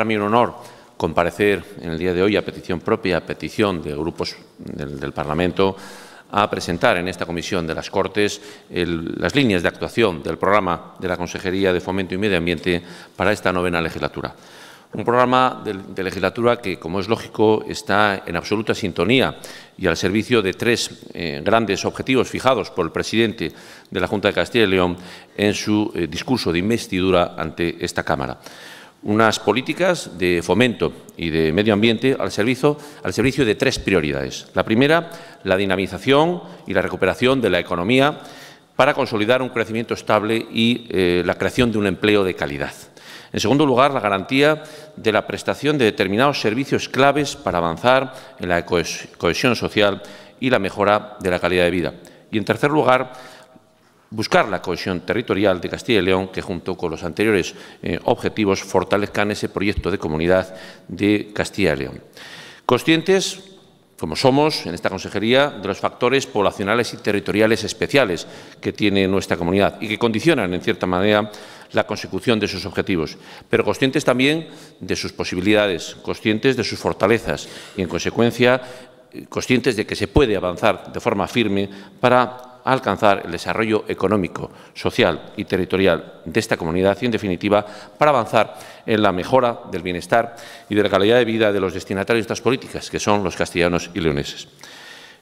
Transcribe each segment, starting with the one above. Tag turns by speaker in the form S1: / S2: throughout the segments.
S1: para mí un honor comparecer en el día de hoy a petición propia, a petición de grupos del, Parlamento, a presentar en esta Comisión de las Cortes las líneas de actuación del programa de la Consejería de Fomento y Medio Ambiente para esta novena legislatura. Un programa de, legislatura que, como es lógico, está en absoluta sintonía y al servicio de tres eh, grandes objetivos fijados por el presidente de la Junta de Castilla y León en su eh, discurso de investidura ante esta Cámara unas políticas de fomento y de medio ambiente al servicio, al servicio de tres prioridades. La primera, la dinamización y la recuperación de la economía para consolidar un crecimiento estable y eh, la creación de un empleo de calidad. En segundo lugar, la garantía de la prestación de determinados servicios claves para avanzar en la cohesión social y la mejora de la calidad de vida. Y en tercer lugar, buscar la cohesión territorial de Castilla y León, que junto con los anteriores eh, objetivos fortalezcan ese proyecto de comunidad de Castilla y León. Conscientes, como somos en esta consejería, de los factores poblacionales y territoriales especiales que tiene nuestra comunidad y que condicionan, en cierta manera, la consecución de sus objetivos, pero conscientes también de sus posibilidades, conscientes de sus fortalezas y, en consecuencia, eh, conscientes de que se puede avanzar de forma firme para alcanzar el desarrollo económico, social y territorial de esta comunidad y, en definitiva, para avanzar en la mejora del bienestar y de la calidad de vida de los destinatarios de estas políticas, que son los castellanos y leoneses.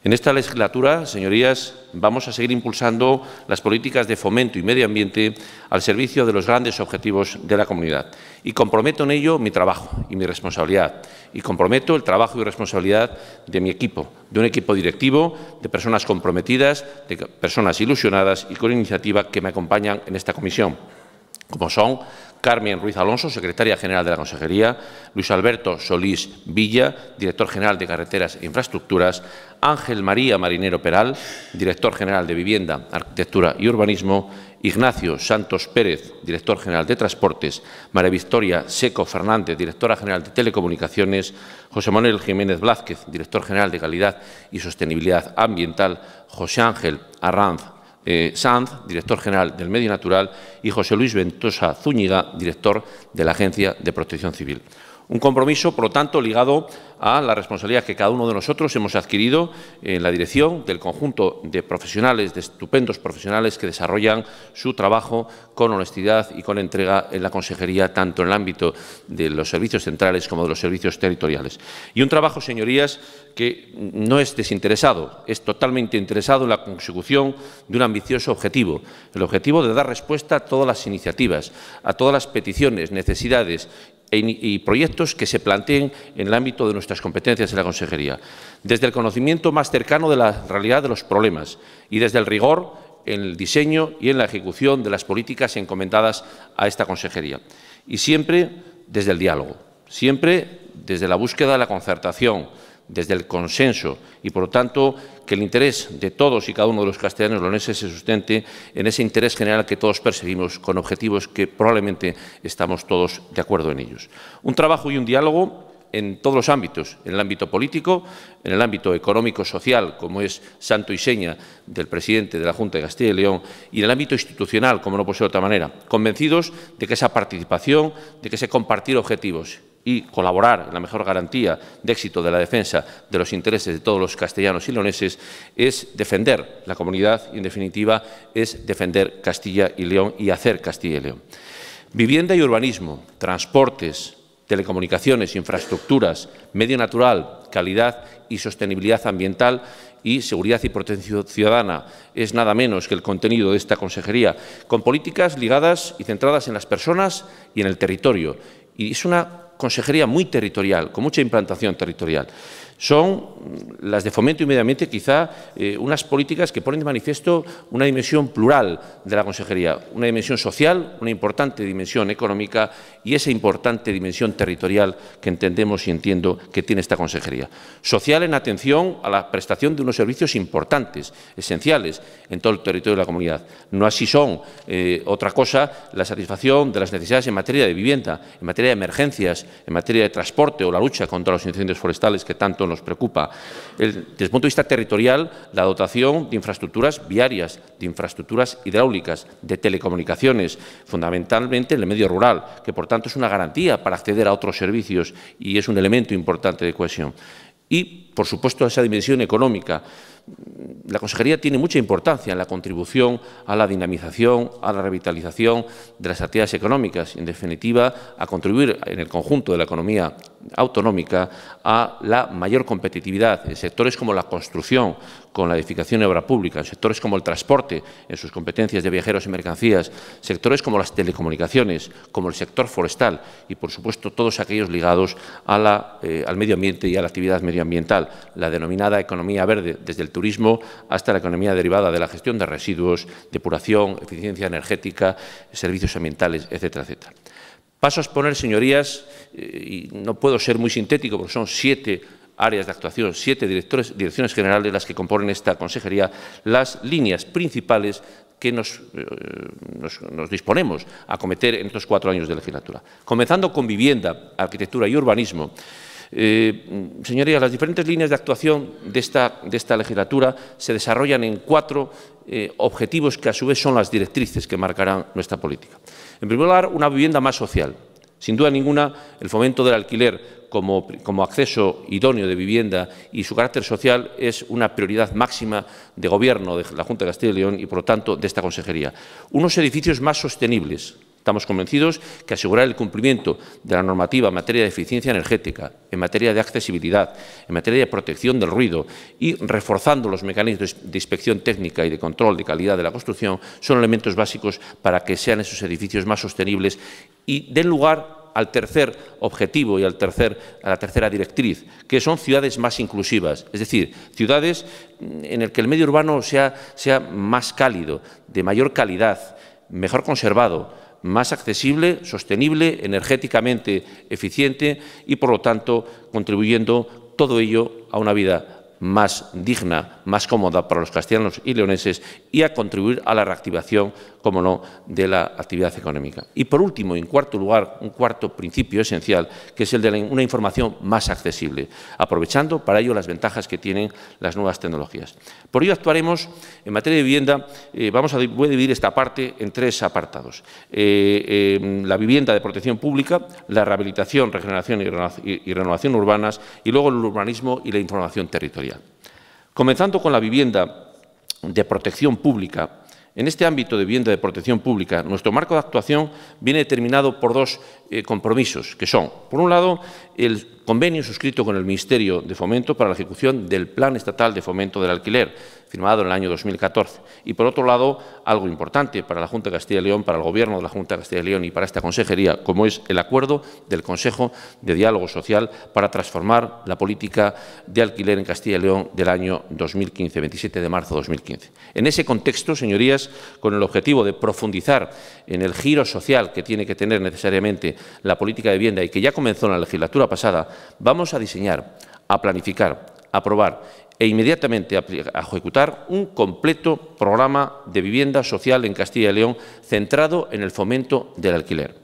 S1: En esta legislatura, señorías, vamos a seguir impulsando las políticas de fomento y medio ambiente al servicio de los grandes objetivos de la comunidad. Y comprometo en ello mi trabajo y mi responsabilidad. Y comprometo el trabajo y responsabilidad de mi equipo, de un equipo directivo, de personas comprometidas, de personas ilusionadas y con iniciativa que me acompañan en esta comisión, como son Carmen Ruiz Alonso, secretaria general de la Consejería, Luis Alberto Solís Villa, director general de Carreteras e Infraestructuras, Ángel María Marinero Peral, director general de Vivienda, Arquitectura y Urbanismo, Ignacio Santos Pérez, director general de Transportes, María Victoria Seco Fernández, directora general de Telecomunicaciones, José Manuel Jiménez Blázquez, director general de Calidad y Sostenibilidad Ambiental, José Ángel Arranz eh, Sanz, director general del Medio Natural, y José Luis Ventosa Zúñiga, director de la Agencia de Protección Civil. Un compromiso, por lo tanto, ligado a la responsabilidad que cada uno de nosotros hemos adquirido en la dirección del conjunto de profesionales, de estupendos profesionales que desarrollan su trabajo con honestidad y con entrega en la consejería, tanto en el ámbito de los servicios centrales como de los servicios territoriales. Y un trabajo, señorías, que no es desinteresado, es totalmente interesado en la consecución de un ambicioso objetivo, el objetivo de dar respuesta a todas las iniciativas, a todas las peticiones, necesidades e y proyectos que se planteen en el ámbito de nuestras competencias en la consejería, desde el conocimiento más cercano de la realidad de los problemas y desde el rigor en el diseño y en la ejecución de las políticas encomendadas a esta consejería. Y siempre desde el diálogo, siempre desde la búsqueda de la concertación, desde el consenso y, por lo tanto, que el interés de todos y cada uno de los castellanos leoneses se sustente en ese interés general que todos perseguimos con objetivos que probablemente estamos todos de acuerdo en ellos. Un trabajo y un diálogo en todos los ámbitos, en el ámbito político, en el ámbito económico-social, como es santo y seña del presidente de la Junta de Castilla y León, y en el ámbito institucional, como no puede ser de otra manera, convencidos de que esa participación, de que ese compartir objetivos y colaborar en la mejor garantía de éxito de la defensa de los intereses de todos los castellanos y leoneses es defender la comunidad y, en definitiva, es defender Castilla y León y hacer Castilla y León. Vivienda y urbanismo, transportes, telecomunicaciones, infraestructuras, medio natural, calidad y sostenibilidad ambiental y seguridad y protección ciudadana es nada menos que el contenido de esta consejería, con políticas ligadas y centradas en las personas y en el territorio. Y es una consejería muy territorial, con mucha implantación territorial son las de fomento y medio ambiente quizá eh, unas políticas que ponen de manifiesto una dimensión plural de la consejería, una dimensión social, una importante dimensión económica y esa importante dimensión territorial que entendemos y entiendo que tiene esta consejería. Social en atención a la prestación de unos servicios importantes, esenciales en todo el territorio de la comunidad. No así son eh, otra cosa la satisfacción de las necesidades en materia de vivienda, en materia de emergencias, en materia de transporte o la lucha contra los incendios forestales que tanto nos preocupa. El, desde el punto de vista territorial, la dotación de infraestructuras viarias, de infraestructuras hidráulicas, de telecomunicaciones, fundamentalmente en el medio rural, que por tanto es una garantía para acceder a otros servicios y es un elemento importante de cohesión. Y por supuesto, esa dimensión económica. La consejería tiene mucha importancia en la contribución a la dinamización, a la revitalización de las actividades económicas, en definitiva, a contribuir en el conjunto de la economía autonómica a la mayor competitividad en sectores como la construcción, con la edificación de obra pública, en sectores como el transporte, en sus competencias de viajeros y mercancías, sectores como las telecomunicaciones, como el sector forestal y, por supuesto, todos aquellos ligados eh, al medio ambiente y a la actividad medioambiental la denominada economía verde, desde el turismo hasta la economía derivada de la gestión de residuos, depuración, eficiencia energética, servicios ambientales, etcétera, etcétera. Paso a exponer, señorías, eh, y no puedo ser muy sintético porque son siete áreas de actuación, siete directores, direcciones generales las que componen esta consejería, las líneas principales que nos, eh, nos, disponemos a cometer en estos cuatro años de legislatura. Comenzando con vivienda, arquitectura y urbanismo, eh, señorías, las diferentes líneas de actuación de esta, legislatura se desarrollan en cuatro eh, objetivos que a su vez son las directrices que marcarán nuestra política. En primer lugar, una vivienda más social. Sin duda ninguna, el fomento del alquiler como, acceso idóneo de vivienda y su carácter social es una prioridad máxima de Gobierno de la Junta de Castilla y León y, por lo tanto, de esta Consejería. Unos edificios más sostenibles, Estamos convencidos que asegurar el cumplimiento de la normativa en materia de eficiencia energética, en materia de accesibilidad, en materia de protección del ruido y reforzando los mecanismos de inspección técnica y de control de calidad de la construcción son elementos básicos para que sean esos edificios más sostenibles y den lugar al tercer objetivo y a la tercera directriz, que son ciudades más inclusivas, es decir, ciudades en las que el medio urbano sea más cálido, de mayor calidad, mejor conservado, más accesible, sostenible, energéticamente eficiente y, por lo tanto, contribuyendo todo ello a una vida más digna, más cómoda para los castellanos y leoneses y a contribuir a la reactivación como no, de la actividad económica. Y por último, en cuarto lugar, un cuarto principio esencial, que es el de una información más accesible, aprovechando para ello las ventajas que tienen las nuevas tecnologías. Por ello actuaremos en materia de vivienda, eh, vamos a, voy a dividir esta parte en tres apartados. Eh, em, la vivienda de protección pública, la rehabilitación, regeneración y renovación urbanas, y luego el urbanismo y la información territorial. Comenzando con la vivienda de protección pública, en este ámbito de vivienda de protección pública, nuestro marco de actuación viene determinado por dos eh, compromisos, que son, por un lado, el convenio suscrito con el Ministerio de Fomento para la ejecución del Plan Estatal de Fomento del Alquiler, firmado en el año 2014. Y, por otro lado, algo importante para la Junta de Castilla y León, para el Gobierno de la Junta de Castilla y León y para esta consejería, como es el acuerdo del Consejo de Diálogo Social para transformar la política de alquiler en Castilla y León del año 2015, 27 de marzo de 2015. En ese contexto, señorías, con el objetivo de profundizar en el giro social que tiene que tener necesariamente la política de vivienda y que ya comenzó en la legislatura pasada, vamos a diseñar, a planificar, a aprobar e inmediatamente a ejecutar un completo programa de vivienda social en Castilla y León centrado en el fomento del alquiler.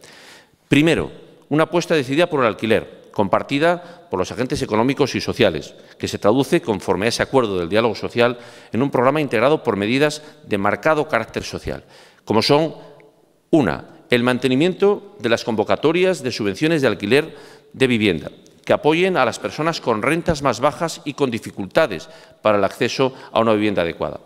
S1: Primero, una apuesta decidida por el alquiler, compartida por los agentes económicos y sociales, que se traduce, conforme a ese acuerdo del diálogo social, en un programa integrado por medidas de marcado carácter social, como son, una, el mantenimiento de las convocatorias de subvenciones de alquiler de vivienda, que apoyen a las personas con rentas más bajas y con dificultades para el acceso a una vivienda adecuada.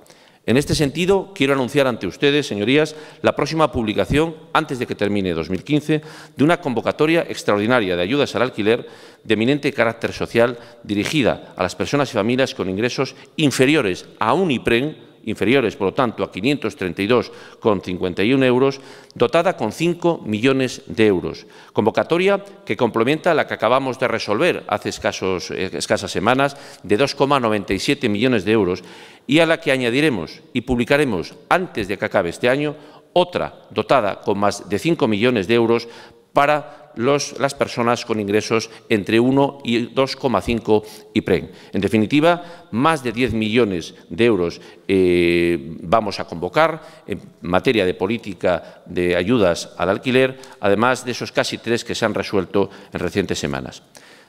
S1: En este sentido, quiero anunciar ante ustedes, señorías, la próxima publicación, antes de que termine 2015, de una convocatoria extraordinaria de ayudas al alquiler de eminente carácter social dirigida a las personas y familias con ingresos inferiores a un IPREN inferiores, por lo tanto, a 532,51 euros, dotada con 5 millones de euros. Convocatoria que complementa la que acabamos de resolver hace eh, escasas semanas, de 2,97 millones de euros, y a la que añadiremos y publicaremos antes de que acabe este año otra dotada con más de 5 millones de euros para las personas con ingresos entre 1 y 2,5 IPREM. En definitiva, más de 10 millones de euros eh, vamos a convocar en materia de política de ayudas al alquiler, además de esos casi tres que se han resuelto en recientes semanas.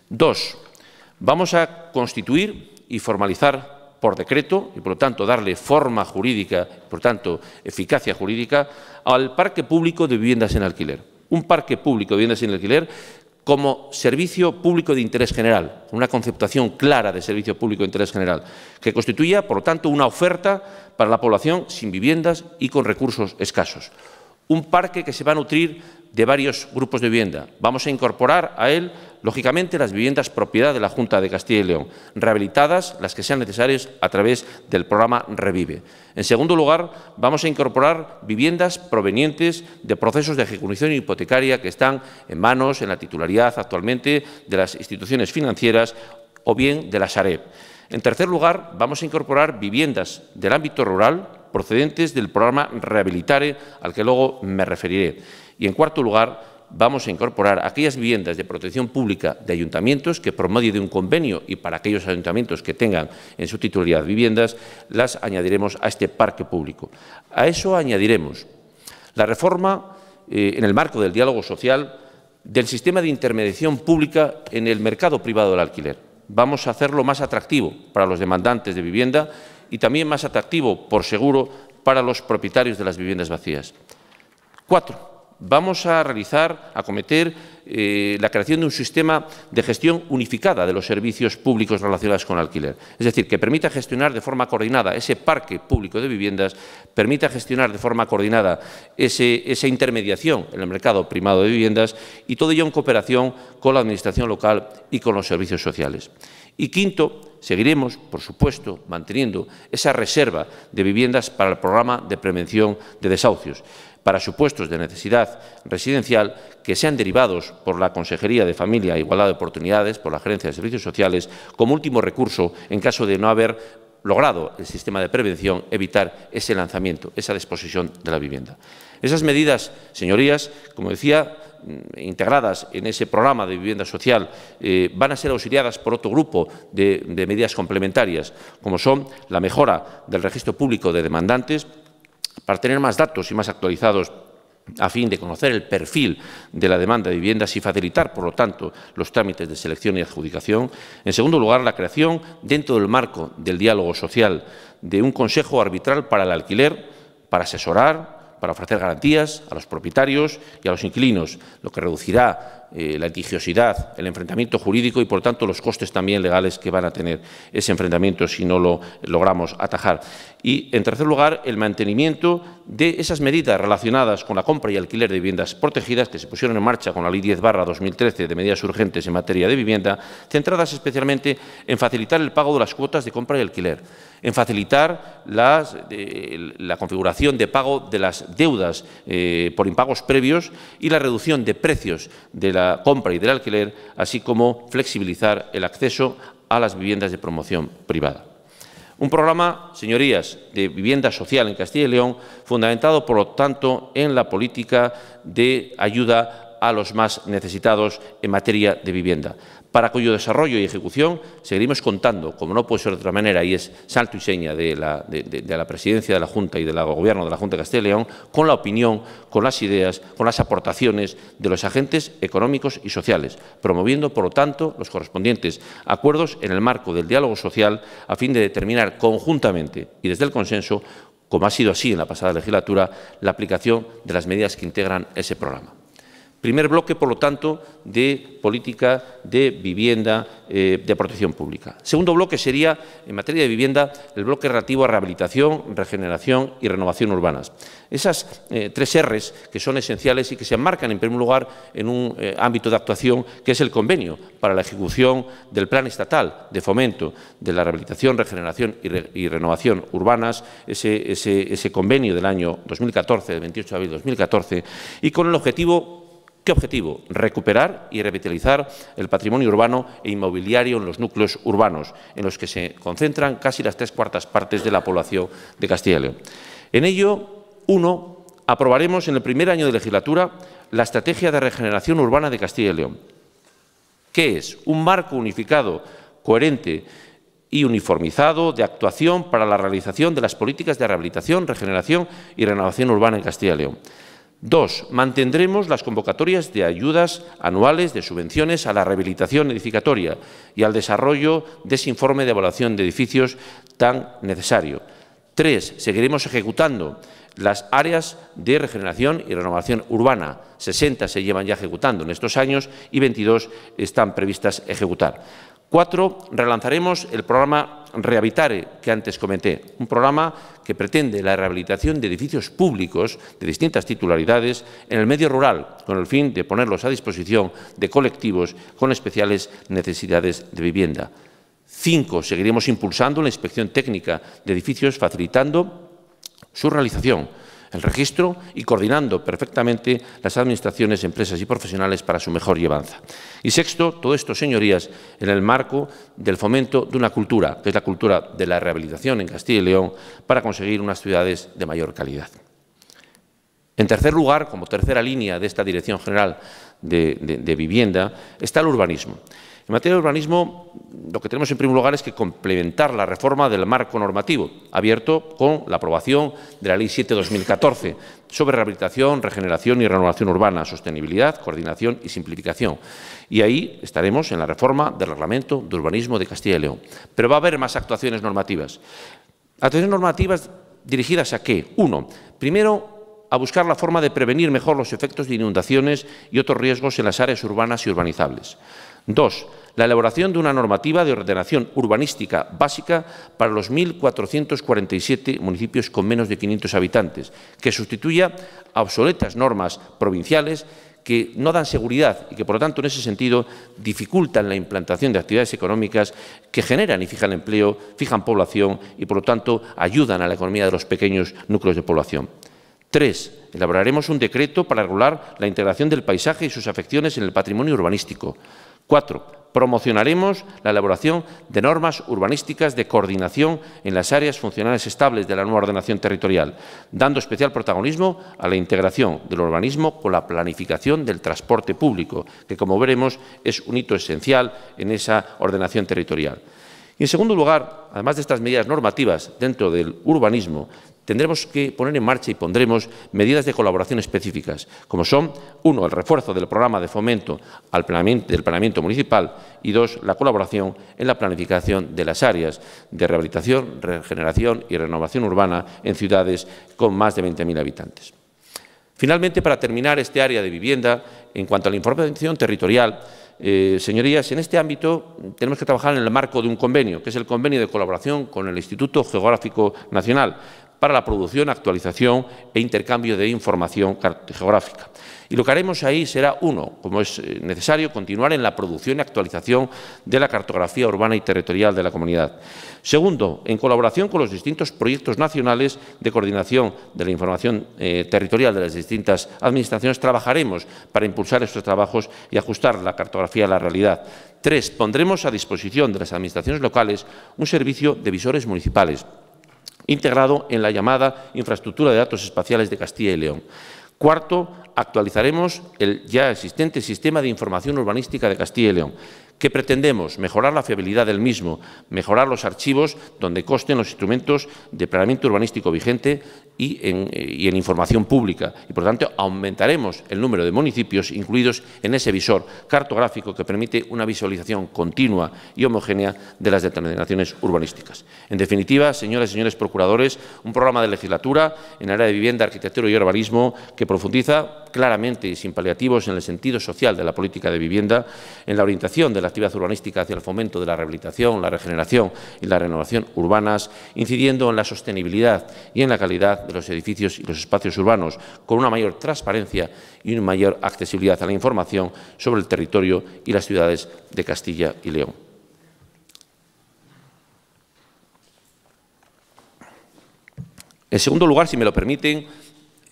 S1: Dos, vamos a constituir y formalizar por decreto y, por lo tanto, darle forma jurídica, por tanto, eficacia jurídica al parque público de viviendas en alquiler un parque público de viviendas sin alquiler como servicio público de interés general, una conceptación clara de servicio público de interés general, que constituya, por lo tanto, una oferta para la población sin viviendas y con recursos escasos. Un parque que se va a nutrir de varios grupos de vivienda. Vamos a incorporar a él lógicamente, las viviendas propiedad de la Junta de Castilla y León, rehabilitadas las que sean necesarias a través del programa Revive. En segundo lugar, vamos a incorporar viviendas provenientes de procesos de ejecución hipotecaria que están en manos, en la titularidad actualmente de las instituciones financieras o bien de la Sareb. En tercer lugar, vamos a incorporar viviendas del ámbito rural procedentes del programa Rehabilitare, al que luego me referiré. Y en cuarto lugar, vamos a incorporar aquellas viviendas de protección pública de ayuntamientos que por medio de un convenio y para aquellos ayuntamientos que tengan en su titularidad viviendas, las añadiremos a este parque público. A eso añadiremos la reforma eh, en el marco del diálogo social del sistema de intermediación pública en el mercado privado del alquiler. Vamos a hacerlo más atractivo para los demandantes de vivienda y también más atractivo, por seguro, para los propietarios de las viviendas vacías. Cuatro, vamos a realizar, a cometer eh, la creación de un sistema de gestión unificada de los servicios públicos relacionados con alquiler. Es decir, que permita gestionar de forma coordinada ese parque público de viviendas, permita gestionar de forma coordinada esa intermediación en el mercado primado de viviendas y todo ello en cooperación con la Administración local y con los servicios sociales. Y quinto, seguiremos, por supuesto, manteniendo esa reserva de viviendas para el programa de prevención de desahucios para supuestos de necesidad residencial que sean derivados por la Consejería de Familia e Igualdad de Oportunidades, por la Gerencia de Servicios Sociales, como último recurso en caso de no haber logrado el sistema de prevención evitar ese lanzamiento, esa disposición de la vivienda. Esas medidas, señorías, como decía, mm, integradas en ese programa de vivienda social eh, van a ser auxiliadas por otro grupo de medidas complementarias, como son la mejora del registro público de demandantes, para tener más datos y más actualizados a fin de conocer el perfil de la demanda de viviendas y facilitar, por lo tanto, los trámites de selección y adjudicación. En segundo lugar, la creación, dentro del marco del diálogo social, de un consejo arbitral para el alquiler, para asesorar, para ofrecer garantías a los propietarios y a los inquilinos, lo que reducirá eh, la litigiosidad, el enfrentamiento jurídico y, por tanto, los costes también legales que van a tener ese enfrentamiento si no lo logramos atajar. Y, en tercer lugar, el mantenimiento de esas medidas relacionadas con la compra y alquiler de viviendas protegidas que se pusieron en marcha con la Ley 10 barra 2013 de medidas urgentes en materia de vivienda, centradas especialmente en facilitar el pago de las cuotas de compra y alquiler, en facilitar las, de eh, la configuración de pago de las deudas eh, por impagos previos y la reducción de precios de la la compra y del alquiler, así como flexibilizar el acceso a las viviendas de promoción privada. Un programa, señorías, de vivienda social en Castilla y León, fundamentado, por lo tanto, en la política de ayuda a los más necesitados en materia de vivienda para cuyo desarrollo y ejecución seguiremos contando, como no puede ser de otra manera, y es salto y seña de la, de la presidencia de la Junta y del Gobierno de la Junta de Castilla y León, con la opinión, con las ideas, con las aportaciones de los agentes económicos y sociales, promoviendo, por lo tanto, los correspondientes acuerdos en el marco del diálogo social a fin de determinar conjuntamente y desde el consenso, como ha sido así en la pasada legislatura, la aplicación de las medidas que integran ese programa. Primer bloque, por lo tanto, de política de vivienda eh, de protección pública. Segundo bloque sería, en materia de vivienda, el bloque relativo a rehabilitación, regeneración y renovación urbanas. Esas eh, tres Rs que son esenciales y que se enmarcan, en primer lugar, en un eh, ámbito de actuación que es el convenio para la ejecución del Plan Estatal de Fomento de la Rehabilitación, Regeneración y, Renovación Urbanas, ese, ese convenio del año 2014, del 28 de abril de 2014, y con el objetivo ¿Qué objetivo? Recuperar y revitalizar el patrimonio urbano e inmobiliario en los núcleos urbanos, en los que se concentran casi las tres cuartas partes de la población de Castilla y León. En ello, uno, aprobaremos en el primer año de legislatura la Estrategia de Regeneración Urbana de Castilla y León, que es un marco unificado, coherente y uniformizado de actuación para la realización de las políticas de rehabilitación, regeneración y renovación urbana en Castilla y León. Dos, mantendremos las convocatorias de ayudas anuales de subvenciones a la rehabilitación edificatoria y al desarrollo de ese informe de evaluación de edificios tan necesario. Tres, seguiremos ejecutando las áreas de regeneración y renovación urbana. 60 se llevan ya ejecutando en estos años y 22 están previstas ejecutar. Cuatro, relanzaremos el programa Rehabitare, que antes comenté, un programa que pretende la rehabilitación de edificios públicos de distintas titularidades en el medio rural, con el fin de ponerlos a disposición de colectivos con especiales necesidades de vivienda. Cinco, seguiremos impulsando la inspección técnica de edificios, facilitando su realización el registro y coordinando perfectamente las administraciones, empresas y profesionales para su mejor llevanza. Y sexto, todo esto, señorías, en el marco del fomento de una cultura, que es la cultura de la rehabilitación en Castilla y León, para conseguir unas ciudades de mayor calidad. En tercer lugar, como tercera línea de esta Dirección General de, de Vivienda, está el urbanismo. En materia de urbanismo, lo que tenemos en primer lugar es que complementar la reforma del marco normativo, abierto con la aprobación de la Ley 7-2014 sobre rehabilitación, regeneración y renovación urbana, sostenibilidad, coordinación y simplificación. Y ahí estaremos en la reforma del Reglamento de Urbanismo de Castilla y León. Pero va a haber más actuaciones normativas. Actuaciones normativas dirigidas a qué? Uno, primero a buscar la forma de prevenir mejor los efectos de inundaciones y otros riesgos en las áreas urbanas y urbanizables. Dos, la elaboración de una normativa de ordenación urbanística básica para los 1.447 municipios con menos de 500 habitantes, que sustituya a obsoletas normas provinciales que no dan seguridad y que, por lo tanto, en ese sentido, dificultan la implantación de actividades económicas que generan y fijan empleo, fijan población y, por lo tanto, ayudan a la economía de los pequeños núcleos de población. Tres, elaboraremos un decreto para regular la integración del paisaje y sus afecciones en el patrimonio urbanístico. Cuatro, promocionaremos la elaboración de normas urbanísticas de coordinación en las áreas funcionales estables de la nueva ordenación territorial, dando especial protagonismo a la integración del urbanismo con la planificación del transporte público, que como veremos es un hito esencial en esa ordenación territorial. Y en segundo lugar, además de estas medidas normativas dentro del urbanismo, tendremos que poner en marcha y pondremos medidas de colaboración específicas, como son, uno, el refuerzo del programa de fomento del planeamiento municipal y, dos, la colaboración en la planificación de las áreas de rehabilitación, regeneración y renovación urbana en ciudades con más de 20.000 habitantes. Finalmente, para terminar este área de vivienda, en cuanto a la información territorial, eh, señorías, en este ámbito tenemos que trabajar en el marco de un convenio, que es el convenio de colaboración con el Instituto Geográfico Nacional, para la producción, actualización e intercambio de información geográfica. Y lo que haremos ahí será, uno, como es eh, necesario, continuar en la producción y actualización de la cartografía urbana y territorial de la comunidad. Segundo, en colaboración con los distintos proyectos nacionales de coordinación de la información eh, territorial de las distintas administraciones, trabajaremos para impulsar estos trabajos y ajustar la cartografía a la realidad. Tres, pondremos a disposición de las administraciones locales un servicio de visores municipales integrado en la llamada Infraestructura de Datos Espaciales de Castilla y León. Cuarto, actualizaremos el ya existente Sistema de Información Urbanística de Castilla y León, que pretendemos mejorar la fiabilidad del mismo, mejorar los archivos donde consten los instrumentos de planeamiento urbanístico vigente y en, información pública. Y por lo tanto, aumentaremos el número de municipios incluidos en ese visor cartográfico que permite una visualización continua y homogénea de las determinaciones urbanísticas. En definitiva, señoras y señores procuradores, un programa de legislatura en área de vivienda, arquitectura y urbanismo que profundiza claramente y sin paliativos en el sentido social de la política de vivienda, en la orientación de la actividad urbanística hacia el fomento de la rehabilitación, la regeneración y la renovación urbanas, incidiendo en la sostenibilidad y en la calidad de los edificios y los espacios urbanos, con una mayor transparencia y una mayor accesibilidad a la información sobre el territorio y las ciudades de Castilla y León. En segundo lugar, si me lo permiten,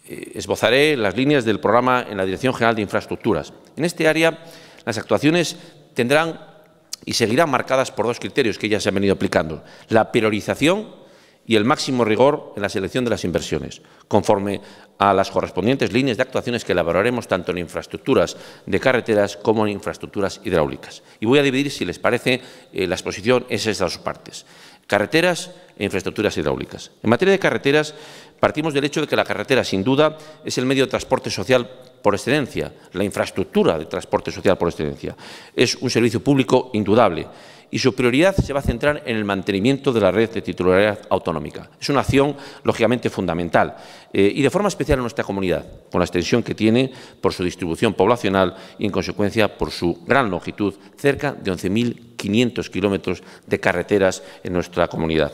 S1: eh, esbozaré las líneas del programa en la Dirección General de Infraestructuras. En este área, las actuaciones tendrán y seguirán marcadas por dos criterios que ya se han venido aplicando. La priorización y el máximo rigor en la selección de las inversiones, conforme a las correspondientes líneas de actuaciones que elaboraremos tanto en infraestructuras de carreteras como en infraestructuras hidráulicas. Y voy a dividir, si les parece, eh, la exposición en esas dos partes. Carreteras e infraestructuras hidráulicas. En materia de carreteras, partimos del hecho de que la carretera, sin duda, es el medio de transporte social por excelencia, la infraestructura de transporte social por excelencia. Es un servicio público indudable y su prioridad se va a centrar en el mantenimiento de la red de titularidad autonómica. Es una acción, lógicamente, fundamental eh, y de forma especial en nuestra comunidad, con la extensión que tiene por su distribución poblacional y, en consecuencia, por su gran longitud, cerca de 11.500 kilómetros de carreteras en nuestra comunidad.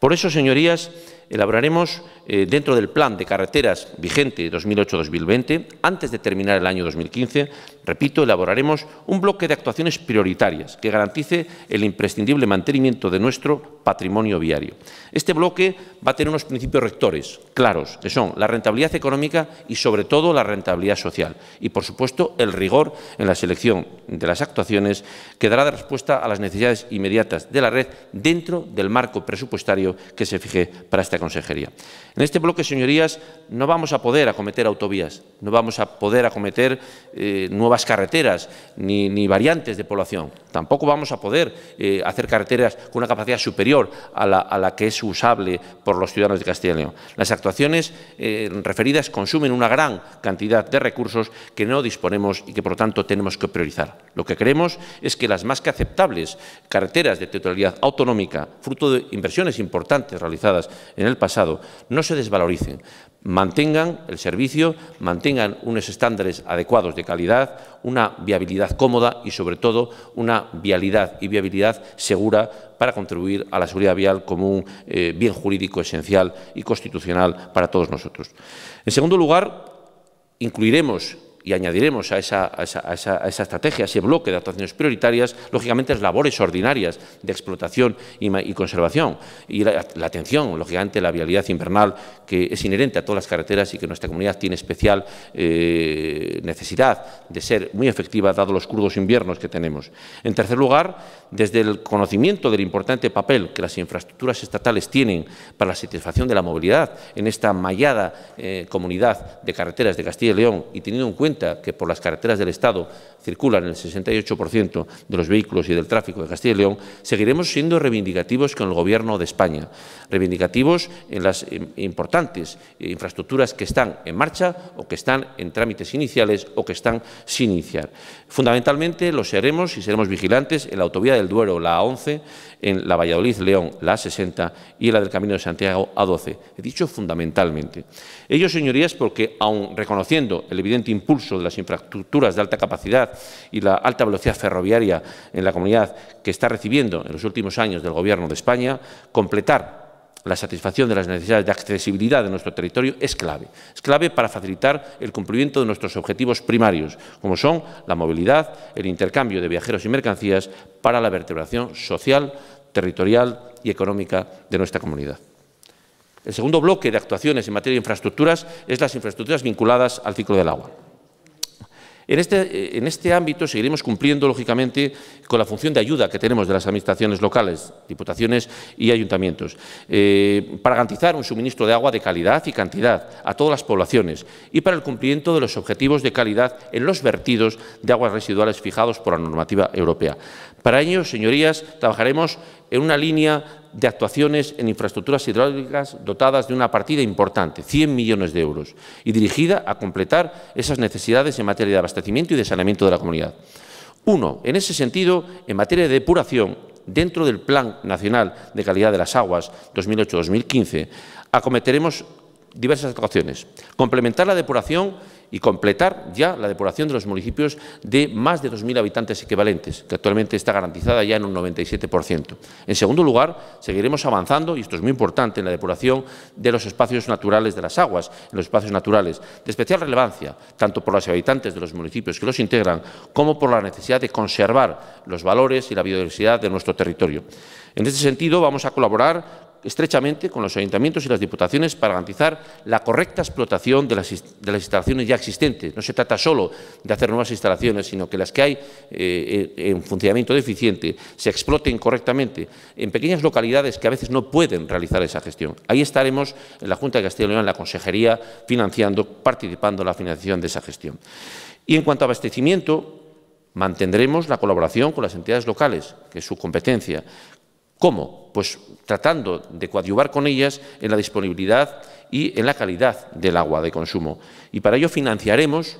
S1: Por eso, señorías, elaboraremos eh, dentro del plan de carreteras vigente 2008-2020, antes de terminar el año 2015, Repito, elaboraremos un bloque de actuaciones prioritarias que garantice el imprescindible mantenimiento de nuestro patrimonio viario. Este bloque va a tener unos principios rectores claros, que son la rentabilidad económica y, sobre todo, la rentabilidad social. Y, por supuesto, el rigor en la selección de las actuaciones que dará respuesta a las necesidades inmediatas de la red dentro del marco presupuestario que se fije para esta consejería. En este bloque, señorías, no vamos a poder acometer autovías, no vamos a poder acometer eh, nuevas carreteras ni, variantes de población. Tampoco vamos a poder eh, hacer carreteras con una capacidad superior a la, que es usable por los ciudadanos de Castilla y León. Las actuaciones eh, referidas consumen una gran cantidad de recursos que no disponemos y que, por lo tanto, tenemos que priorizar. Lo que creemos es que las más que aceptables carreteras de titularidad autonómica, fruto de inversiones importantes realizadas en el pasado, no se desvaloricen mantengan el servicio, mantengan unos estándares adecuados de calidad, una viabilidad cómoda y, sobre todo, una vialidad y viabilidad segura para contribuir a la seguridad vial como un eh, bien jurídico esencial y constitucional para todos nosotros. En segundo lugar, incluiremos y añadiremos a esa, estrategia, a ese bloque de actuaciones prioritarias, lógicamente las labores ordinarias de explotación y, conservación y la, atención, lógicamente la vialidad invernal que es inherente a todas las carreteras y que nuestra comunidad tiene especial eh, necesidad de ser muy efectiva dado los crudos inviernos que tenemos. En tercer lugar, desde el conocimiento del importante papel que las infraestructuras estatales tienen para la satisfacción de la movilidad en esta mallada eh, comunidad de carreteras de Castilla y León y teniendo en cuenta que por las carreteras del Estado circulan el 68% de los vehículos y del tráfico de Castilla y León, seguiremos siendo reivindicativos con el Gobierno de España, reivindicativos en las eh, importantes eh, infraestructuras que están en marcha o que están en trámites iniciales o que están sin iniciar. Fundamentalmente lo seremos y seremos vigilantes en la autovía del Duero, la A11, en la Valladolid-León, la A60 y en la del Camino de Santiago A12. He dicho fundamentalmente. Ello, señorías, porque aun reconociendo el evidente impulso de las infraestructuras de alta capacidad y la alta velocidad ferroviaria en la comunidad que está recibiendo en los últimos años del Gobierno de España, completar la satisfacción de las necesidades de accesibilidad de nuestro territorio es clave. Es clave para facilitar el cumplimiento de nuestros objetivos primarios, como son la movilidad, el intercambio de viajeros y mercancías para la vertebración social, territorial y económica de nuestra comunidad. El segundo bloque de actuaciones en materia de infraestructuras es las infraestructuras vinculadas al ciclo del agua. Este, en este, ámbito seguiremos cumpliendo, lógicamente, con la función de ayuda que tenemos de las administraciones locales, diputaciones y ayuntamientos, eh, para garantizar un suministro de agua de calidad y cantidad a todas las poblaciones y para el cumplimiento de los objetivos de calidad en los vertidos de aguas residuales fijados por la normativa europea. Para ello, señorías, trabajaremos en una línea de actuaciones en infraestructuras hidráulicas dotadas de una partida importante, 100 millones de euros, y dirigida a completar esas necesidades en materia de abastecimiento y de saneamiento de la comunidad. Uno, en ese sentido, en materia de depuración, dentro del Plan Nacional de Calidad de las Aguas 2008-2015, acometeremos diversas actuaciones. Complementar la depuración y completar ya la depuración de los municipios de más de 2.000 habitantes equivalentes, que actualmente está garantizada ya en un 97%. En segundo lugar, seguiremos avanzando, y esto es muy importante, en la depuración de los espacios naturales de las aguas, en los espacios naturales, de especial relevancia, tanto por los habitantes de los municipios que los integran, como por la necesidad de conservar los valores y la biodiversidad de nuestro territorio. En este sentido, vamos a colaborar estrechamente con los ayuntamientos y las diputaciones para garantizar la correcta explotación de las, instalaciones ya existentes. No se trata solo de hacer nuevas instalaciones, sino que las que hay eh, eh, en funcionamiento deficiente se exploten correctamente en pequeñas localidades que a veces no pueden realizar esa gestión. Ahí estaremos en la Junta de Castilla y León, en la Consejería, financiando, participando en la financiación de esa gestión. Y en cuanto a abastecimiento, Mantendremos la colaboración con las entidades locales, que es su competencia, ¿Cómo? Pues tratando de coadyuvar con ellas en la disponibilidad y en la calidad del agua de consumo. Y para ello financiaremos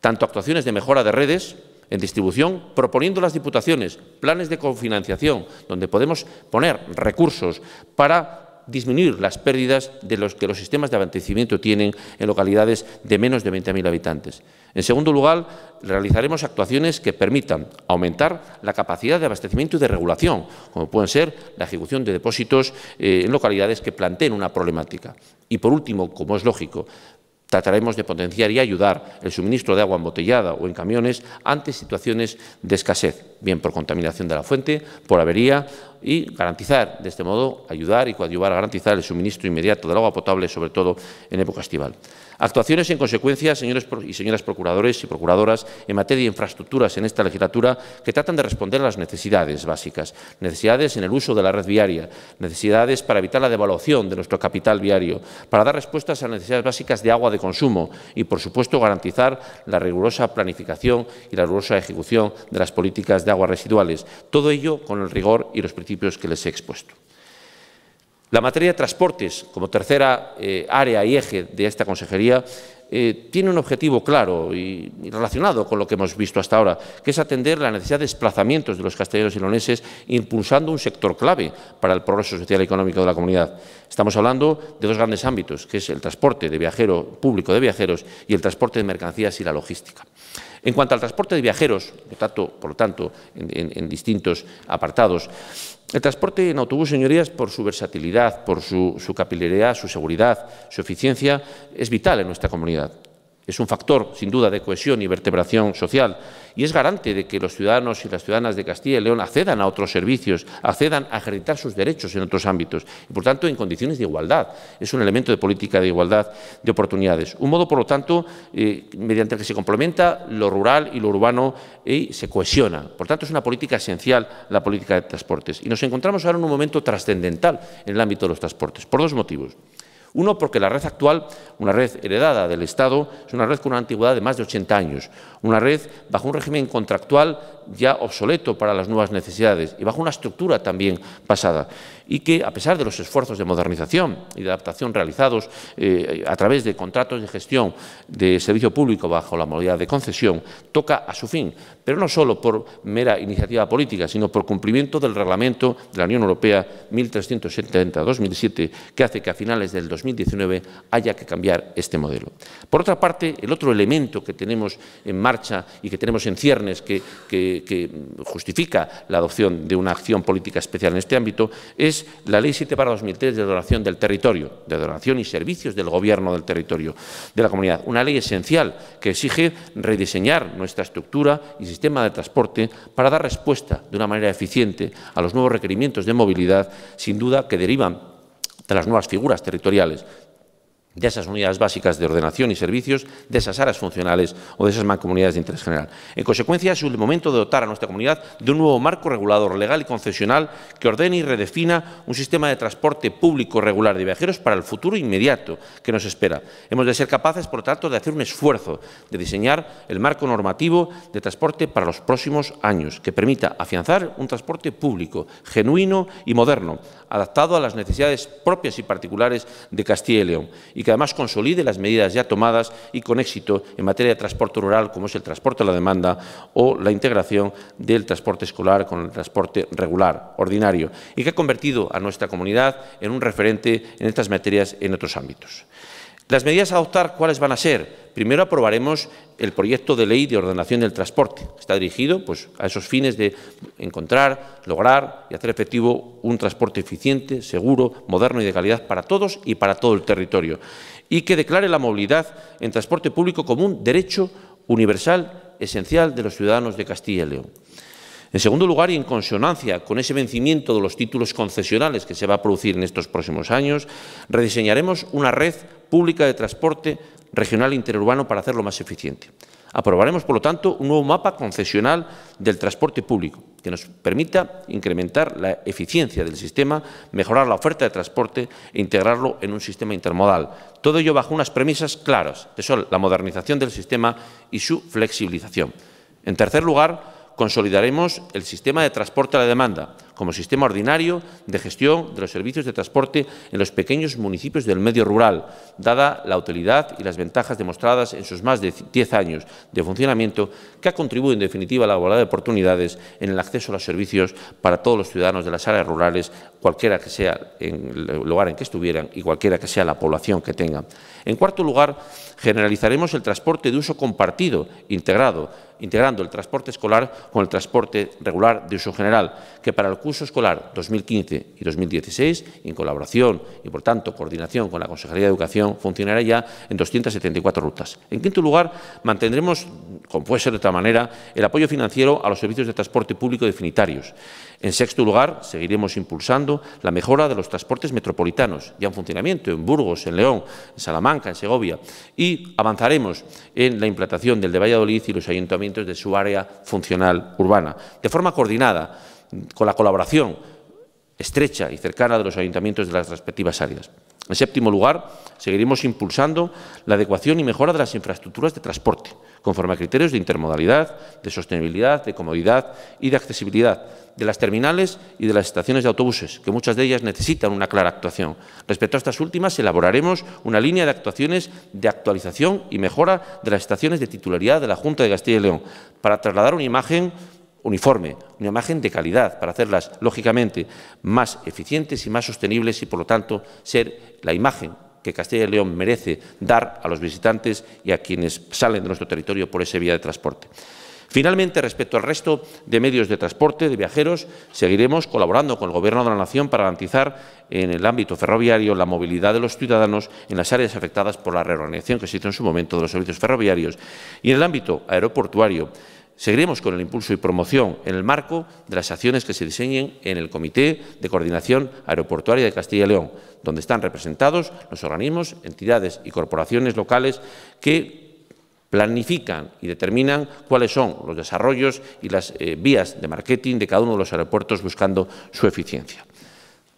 S1: tanto actuaciones de mejora de redes en distribución, proponiendo las diputaciones planes de cofinanciación, donde podemos poner recursos para disminuir las pérdidas de los que los sistemas de abastecimiento tienen en localidades de menos de 20.000 habitantes. En segundo lugar, realizaremos actuaciones que permitan aumentar la capacidad de abastecimiento y de regulación, como pueden ser la ejecución de depósitos eh, en localidades que planteen una problemática. Y por último, como es lógico, trataremos de potenciar y ayudar el suministro de agua embotellada o en camiones ante situaciones de escasez, bien por contaminación de la fuente, por avería y garantizar, de este modo, ayudar y coadyuvar a garantizar el suministro inmediato del agua potable, sobre todo en época estival. Actuaciones en consecuencia, señores y señoras procuradores y procuradoras, en materia de infraestructuras en esta legislatura que tratan de responder a las necesidades básicas, necesidades en el uso de la red viaria, necesidades para evitar la devaluación de nuestro capital viario, para dar respuestas a las necesidades básicas de agua de consumo y, por supuesto, garantizar la rigurosa planificación y la rigurosa ejecución de las políticas de aguas residuales. Todo ello con el rigor y los principios principios que les he expuesto. La materia de transportes, como tercera eh, área y eje de esta consejería, eh, tiene un objetivo claro y, relacionado con lo que hemos visto hasta ahora, que es atender la necesidad de desplazamientos de los castelleros y impulsando un sector clave para el progreso social y económico de la comunidad. Estamos hablando de dos grandes ámbitos, que es el transporte de viajero, público de viajeros y el transporte de mercancías y la logística. En cuanto al transporte de viajeros, por, por lo tanto, en, distintos apartados, el transporte en autobús, señorías, por su versatilidad, por su, su capilaridad, su seguridad, su eficiencia, es vital en nuestra comunidad. Es un factor, sin duda, de cohesión y vertebración social y es garante de que los ciudadanos y las ciudadanas de Castilla y León accedan a otros servicios, accedan a ejercitar sus derechos en otros ámbitos y, por tanto, en condiciones de igualdad. Es un elemento de política de igualdad de oportunidades. Un modo, por lo tanto, eh, mediante el que se complementa lo rural y lo urbano y se cohesiona. Por tanto, es una política esencial la política de transportes. Y nos encontramos ahora en un momento trascendental en el ámbito de los transportes, por dos motivos. Uno, porque la red actual, una red heredada del Estado, es una red con una antigüedad de más de 80 años, una red bajo un régimen contractual ya obsoleto para las nuevas necesidades y bajo una estructura también pasada y que, a pesar de los esfuerzos de modernización y de adaptación realizados eh, a través de contratos de gestión de servicio público bajo la modalidad de concesión, toca a su fin, pero no solo por mera iniciativa política, sino por cumplimiento del reglamento de la Unión Europea 1370-2007, que hace que a finales del 2019 haya que cambiar este modelo. Por otra parte, el otro elemento que tenemos en marcha y que tenemos en ciernes, que que, justifica la adopción de una acción política especial en este ámbito es la Ley 7 para 2003 de donación del territorio, de donación y servicios del Gobierno del territorio de la comunidad. Una ley esencial que exige rediseñar nuestra estructura y sistema de transporte para dar respuesta de una manera eficiente a los nuevos requerimientos de movilidad, sin duda que derivan de las nuevas figuras territoriales de esas unidades básicas de ordenación y servicios, de esas áreas funcionales o de esas mancomunidades de interés general. En consecuencia, es el momento de dotar a nuestra comunidad de un nuevo marco regulador legal y concesional que ordene y redefina un sistema de transporte público regular de viajeros para el futuro inmediato que nos espera. Hemos de ser capaces, por tanto, de hacer un esfuerzo de diseñar el marco normativo de transporte para los próximos años, que permita afianzar un transporte público genuino y moderno, adaptado a las necesidades propias y particulares de Castilla y León, y que además consolide las medidas ya tomadas y con éxito en materia de transporte rural, como es el transporte a la demanda o la integración del transporte escolar con el transporte regular, ordinario, y que ha convertido a nuestra comunidad en un referente en estas materias en otros ámbitos. Las medidas a adoptar, ¿cuáles van a ser? Primero aprobaremos el proyecto de ley de ordenación del transporte. Está dirigido pues, a esos fines de encontrar, lograr y hacer efectivo un transporte eficiente, seguro, moderno y de calidad para todos y para todo el territorio. Y que declare la movilidad en transporte público como un derecho universal esencial de los ciudadanos de Castilla y León. En segundo lugar, y en consonancia con ese vencimiento de los títulos concesionales que se va a producir en estos próximos años, rediseñaremos una red pública de transporte regional interurbano para hacerlo más eficiente. Aprobaremos, por lo tanto, un nuevo mapa concesional del transporte público que nos permita incrementar la eficiencia del sistema, mejorar la oferta de transporte e integrarlo en un sistema intermodal. Todo ello bajo unas premisas claras, que son la modernización del sistema y su flexibilización. En tercer lugar, consolidaremos el sistema de transporte a la demanda, como sistema ordinario de gestión de los servicios de transporte en los pequeños municipios del medio rural, dada la utilidad y las ventajas demostradas en sus más de 10 años de funcionamiento, que ha contribuido en definitiva a la igualdad de oportunidades en el acceso a los servicios para todos los ciudadanos de las áreas rurales, cualquiera que sea el lugar en que estuvieran y cualquiera que sea la población que tengan. En cuarto lugar, generalizaremos el transporte de uso compartido, integrado, integrando el transporte escolar con el transporte regular de uso general, que para el curso escolar 2015 y 2016, en colaboración y, por tanto, coordinación con la Consejería de Educación, funcionará ya en 274 rutas. En quinto lugar, mantendremos, como puede ser de otra manera, el apoyo financiero a los servicios de transporte público definitarios. En sexto lugar, seguiremos impulsando la mejora de los transportes metropolitanos, ya en funcionamiento en Burgos, en León, en Salamanca, en Segovia, y avanzaremos en la implantación del de Valladolid y los ayuntamientos de su área funcional urbana, de forma coordinada con la colaboración estrecha y cercana de los ayuntamientos de las respectivas áreas. En séptimo lugar, seguiremos impulsando la adecuación y mejora de las infraestructuras de transporte, conforme a criterios de intermodalidad, de sostenibilidad, de comodidad y de accesibilidad de las terminales y de las estaciones de autobuses, que muchas de ellas necesitan una clara actuación. Respecto a estas últimas, elaboraremos una línea de actuaciones de actualización y mejora de las estaciones de titularidad de la Junta de Castilla y León, para trasladar una imagen uniforme, una imagen de calidad para hacerlas, lógicamente, más eficientes y más sostenibles y, por lo tanto, ser la imagen que Castilla y León merece dar a los visitantes y a quienes salen de nuestro territorio por ese vía de transporte. Finalmente, respecto al resto de medios de transporte de viajeros, seguiremos colaborando con el Gobierno de la Nación para garantizar en el ámbito ferroviario la movilidad de los ciudadanos en las áreas afectadas por la reorganización que se hizo en su momento de los servicios ferroviarios y en el ámbito aeroportuario Seguiremos con el impulso y promoción en el marco de las acciones que se diseñen en el Comité de Coordinación Aeroportuaria de Castilla y León, donde están representados los organismos, entidades y corporaciones locales que planifican y determinan cuáles son los desarrollos y las eh, vías de marketing de cada uno de los aeropuertos buscando su eficiencia.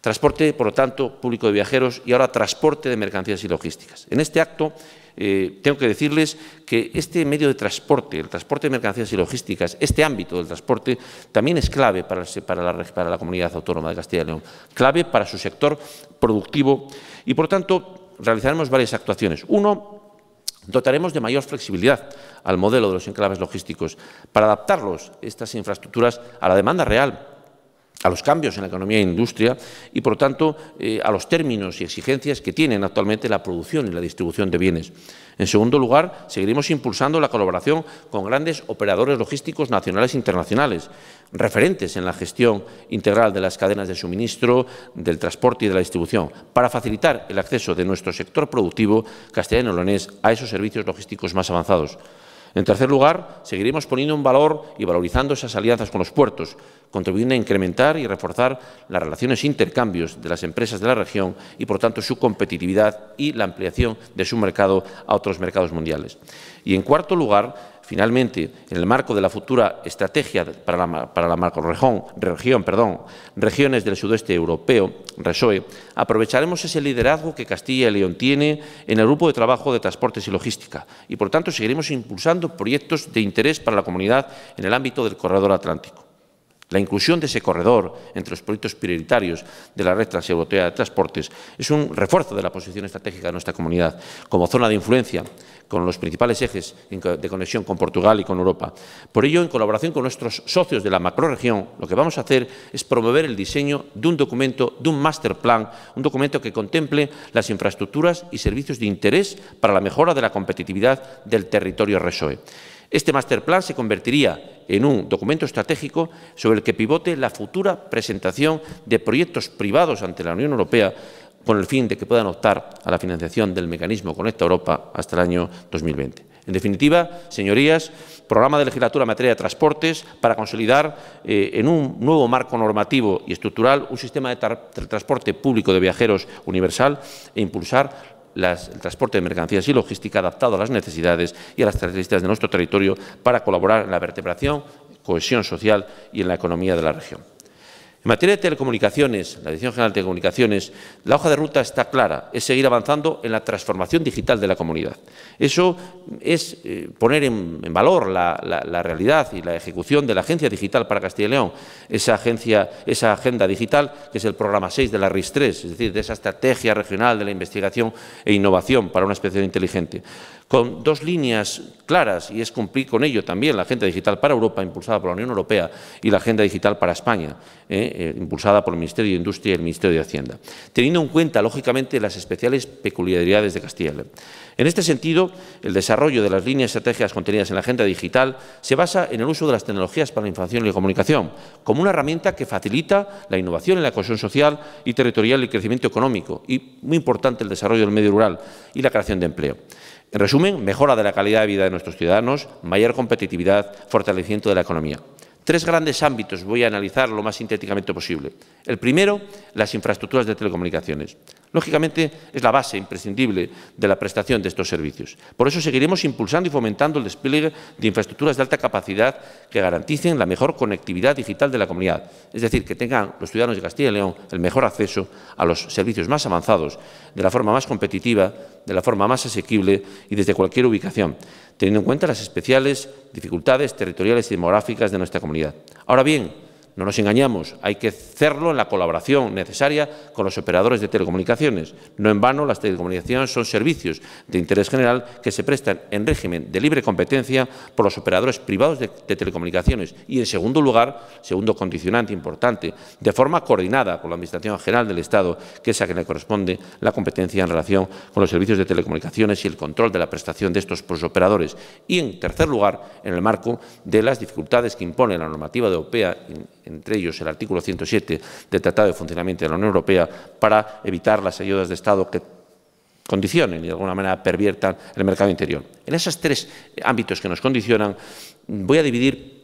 S1: Transporte, por lo tanto, público de viajeros y ahora transporte de mercancías y logísticas. En este acto eh, tengo que decirles que este medio de transporte, el transporte de mercancías y logísticas, este ámbito del transporte, también es clave para, la, para la comunidad autónoma de Castilla y León, clave para su sector productivo y, por tanto, realizaremos varias actuaciones. Uno, Dotaremos de mayor flexibilidad al modelo de los enclaves logísticos para adaptarlos, estas infraestructuras, a la demanda real a los cambios en la economía e industria y, por lo tanto, eh, a los términos y exigencias que tienen actualmente la producción y la distribución de bienes. En segundo lugar, seguiremos impulsando la colaboración con grandes operadores logísticos nacionales e internacionales, referentes en la gestión integral de las cadenas de suministro, del transporte y de la distribución, para facilitar el acceso de nuestro sector productivo castellano-leonés a esos servicios logísticos más avanzados. En tercer lugar, seguiremos poniendo en valor y valorizando esas alianzas con los puertos, contribuyendo a incrementar y reforzar las relaciones e intercambios de las empresas de la región y, por tanto, su competitividad y la ampliación de su mercado a otros mercados mundiales. Y, en cuarto lugar, Finalmente, en el marco de la futura estrategia para la, para la región, perdón, regiones del sudeste europeo, RESOE, aprovecharemos ese liderazgo que Castilla y León tiene en el grupo de trabajo de transportes y logística y, por tanto, seguiremos impulsando proyectos de interés para la comunidad en el ámbito del corredor atlántico. La inclusión de ese corredor entre los proyectos prioritarios de la red transeuropea de transportes es un refuerzo de la posición estratégica de nuestra comunidad como zona de influencia con los principales ejes de conexión con Portugal y con Europa. Por ello, en colaboración con nuestros socios de la macroregión, lo que vamos a hacer es promover el diseño de un documento, de un master plan, un documento que contemple las infraestructuras y servicios de interés para la mejora de la competitividad del territorio RESOE. Este master plan se convertiría en un documento estratégico sobre el que pivote la futura presentación de proyectos privados ante la Unión Europea con el fin de que puedan optar a la financiación del mecanismo Conecta Europa hasta el año 2020. En definitiva, señorías, programa de legislatura en materia de transportes para consolidar eh, en un nuevo marco normativo y estructural un sistema de transporte público de viajeros universal e impulsar el transporte de mercancías y logística adaptado a las necesidades y a las características de nuestro territorio para colaborar en la vertebración, cohesión social y en la economía de la región. En materia de telecomunicaciones, la Dirección General de Telecomunicaciones, la hoja de ruta está clara, es seguir avanzando en la transformación digital de la comunidad. Eso es eh, poner en, valor la, realidad y la ejecución de la Agencia Digital para Castilla y León, esa, agencia, esa agenda digital que es el programa 6 de la RIS3, es decir, de esa estrategia regional de la investigación e innovación para una especie inteligente con dos líneas claras, y es cumplir con ello también la Agenda Digital para Europa, impulsada por la Unión Europea, y la Agenda Digital para España, eh, eh, impulsada por el Ministerio de Industria y el Ministerio de Hacienda, teniendo en cuenta, lógicamente, las especiales peculiaridades de Castilla En este sentido, el desarrollo de las líneas estratégicas contenidas en la Agenda Digital se basa en el uso de las tecnologías para la información y la comunicación, como una herramienta que facilita la innovación en la cohesión social y territorial y el crecimiento económico, y, muy importante, el desarrollo del medio rural y la creación de empleo. En resumen, mejora de la calidad de vida de nuestros ciudadanos, mayor competitividad, fortalecimiento de la economía. Tres grandes ámbitos voy a analizar lo más sintéticamente posible. El primero, las infraestructuras de telecomunicaciones. Lógicamente, es la base imprescindible de la prestación de estos servicios. Por eso seguiremos impulsando y fomentando el despliegue de infraestructuras de alta capacidad que garanticen la mejor conectividad digital de la comunidad, es decir, que tengan los ciudadanos de Castilla y León el mejor acceso a los servicios más avanzados, de la forma más competitiva, de la forma más asequible y desde cualquier ubicación, teniendo en cuenta las especiales dificultades territoriales y demográficas de nuestra comunidad. Ahora bien, no nos engañamos, hay que hacerlo en la colaboración necesaria con los operadores de telecomunicaciones. No en vano, las telecomunicaciones son servicios de interés general que se prestan en régimen de libre competencia por los operadores privados de, telecomunicaciones. Y, en segundo lugar, segundo condicionante importante, de forma coordinada con la Administración General del Estado, que es a quien le corresponde la competencia en relación con los servicios de telecomunicaciones y el control de la prestación de estos pues, operadores. Y, en tercer lugar, en el marco de las dificultades que impone la normativa europea entre ellos el artículo 107 del Tratado de Funcionamiento de la Unión Europea, para evitar las ayudas de Estado que condicionen y de alguna manera perviertan el mercado interior. En esos tres ámbitos que nos condicionan, voy a dividir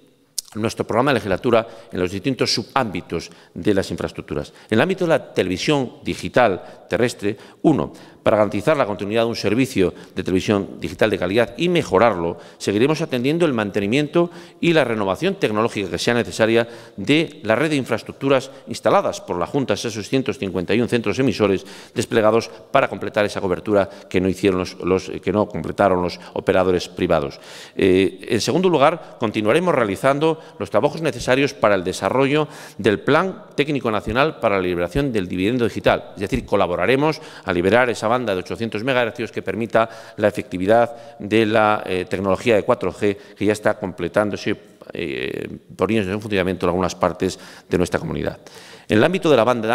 S1: nuestro programa de legislatura en los distintos subámbitos de las infraestructuras. En el ámbito de la televisión digital terrestre, uno, para garantizar la continuidad de un servicio de televisión digital de calidad y mejorarlo, seguiremos atendiendo el mantenimiento y la renovación tecnológica que sea necesaria de la red de infraestructuras instaladas por la Junta, esos 151 centros emisores desplegados para completar esa cobertura que no hicieron que no completaron los operadores privados. Eh, en segundo lugar, continuaremos realizando los trabajos necesarios para el desarrollo del Plan Técnico Nacional para la Liberación del Dividendo Digital, es decir, colaboraremos a liberar esa banda de 800 MHz que permita la efectividad de la eh, tecnología de 4G que ya está completándose eh, por poniéndose en funcionamiento en algunas partes de nuestra comunidad. En el ámbito de la banda,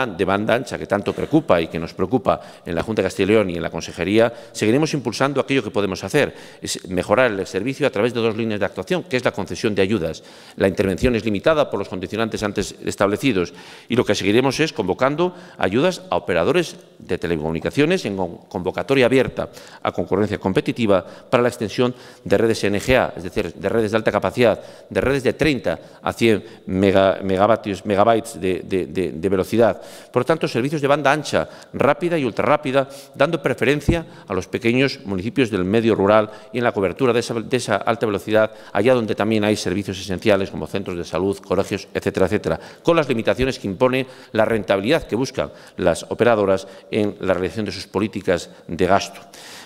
S1: ancha, que tanto preocupa y que nos preocupa en la Junta de Castilla y León y en la Consejería, seguiremos impulsando aquello que podemos hacer, es mejorar el servicio a través de dos líneas de actuación, que es la concesión de ayudas. La intervención es limitada por los condicionantes antes establecidos y lo que seguiremos es convocando ayudas a operadores de telecomunicaciones en convocatoria abierta a concurrencia competitiva para la extensión de redes NGA, es decir, de redes de alta capacidad, de redes de 30 a 100 megabytes de de, velocidad. Por tanto, servicios de banda ancha, rápida y ultrarrápida, dando preferencia a los pequeños municipios del medio rural y en la cobertura de esa, alta velocidad, allá donde también hay servicios esenciales como centros de salud, colegios, etcétera, etcétera, con las limitaciones que impone la rentabilidad que buscan las operadoras en la realización de sus políticas de gasto.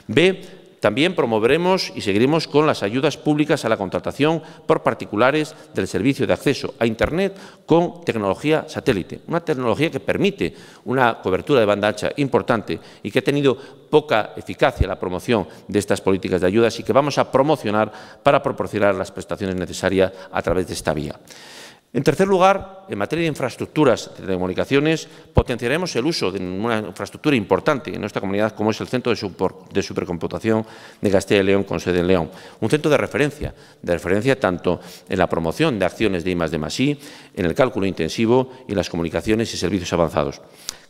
S1: B, también promoveremos y seguiremos con las ayudas públicas a la contratación por particulares del servicio de acceso a Internet con tecnología satélite, una tecnología que permite una cobertura de banda ancha importante y que ha tenido poca eficacia la promoción de estas políticas de ayudas y que vamos a promocionar para proporcionar las prestaciones necesarias a través de esta vía. En tercer lugar, en materia de infraestructuras de telecomunicaciones, potenciaremos el uso de una infraestructura importante en nuestra comunidad, como es el Centro de, Supercomputación de Castilla y León, con sede en León. Un centro de referencia, de referencia tanto en la promoción de acciones de I, de Masí, en el cálculo intensivo y en las comunicaciones y servicios avanzados.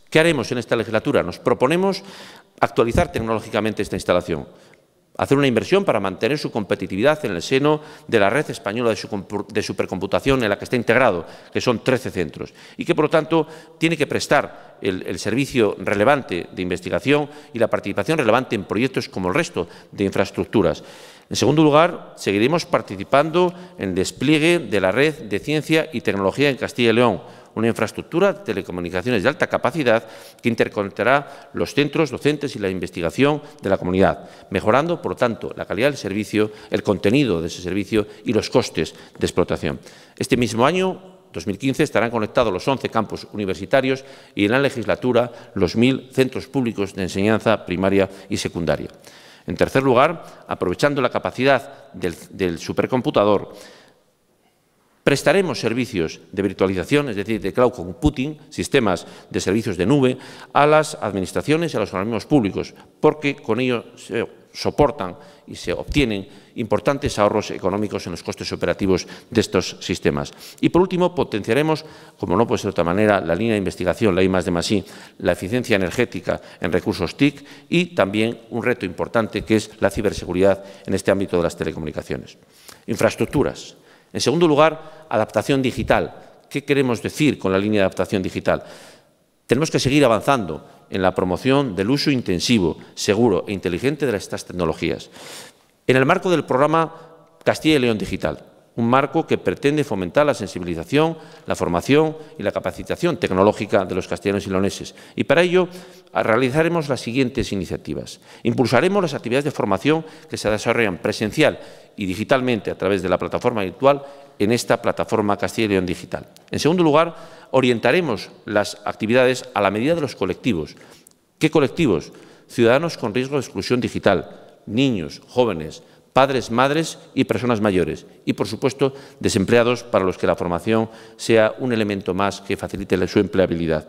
S1: ¿Qué haremos en esta legislatura? Nos proponemos actualizar tecnológicamente esta instalación, hacer una inversión para mantener su competitividad en el seno de la red española de, supercomputación en la que está integrado, que son 13 centros, y que por lo tanto tiene que prestar el, el, servicio relevante de investigación y la participación relevante en proyectos como el resto de infraestructuras. En segundo lugar, seguiremos participando en el despliegue de la red de ciencia y tecnología en Castilla y León una infraestructura de telecomunicaciones de alta capacidad que interconectará los centros docentes y la investigación de la comunidad, mejorando, por tanto, la calidad del servicio, el contenido de ese servicio y los costes de explotación. Este mismo año, 2015 estarán conectados los 11 campus universitarios y en la legislatura los 1.000 centros públicos de enseñanza primaria y secundaria. En tercer lugar, aprovechando la capacidad del supercomputador, Prestaremos servicios de virtualización, es decir, de cloud computing, sistemas de servicios de nube, a las administraciones y a los organismos públicos, porque con ello se soportan y se obtienen importantes ahorros económicos en los costes operativos de estos sistemas. Y por último, potenciaremos, como no puede ser de otra manera, la línea de investigación, la I de la eficiencia energética en recursos TIC y también un reto importante que es la ciberseguridad en este ámbito de las telecomunicaciones. Infraestructuras. En segundo lugar, adaptación digital. ¿Qué queremos decir con la línea de adaptación digital? Tenemos que seguir avanzando en la promoción del uso intensivo, seguro e inteligente de estas tecnologías. En el marco del programa Castilla y León Digital, un marco que pretende fomentar la sensibilización, la formación y la capacitación tecnológica de los castellanos y leoneses. Y para ello realizaremos las siguientes iniciativas. Impulsaremos las actividades de formación que se desarrollan presencial y digitalmente a través de la plataforma virtual en esta plataforma Castilla y León Digital. En segundo lugar, orientaremos las actividades a la medida de los colectivos. ¿Qué colectivos? Ciudadanos con riesgo de exclusión digital, niños, jóvenes, padres, madres y personas mayores. Y, por supuesto, desempleados para los que la formación sea un elemento más que facilite su empleabilidad.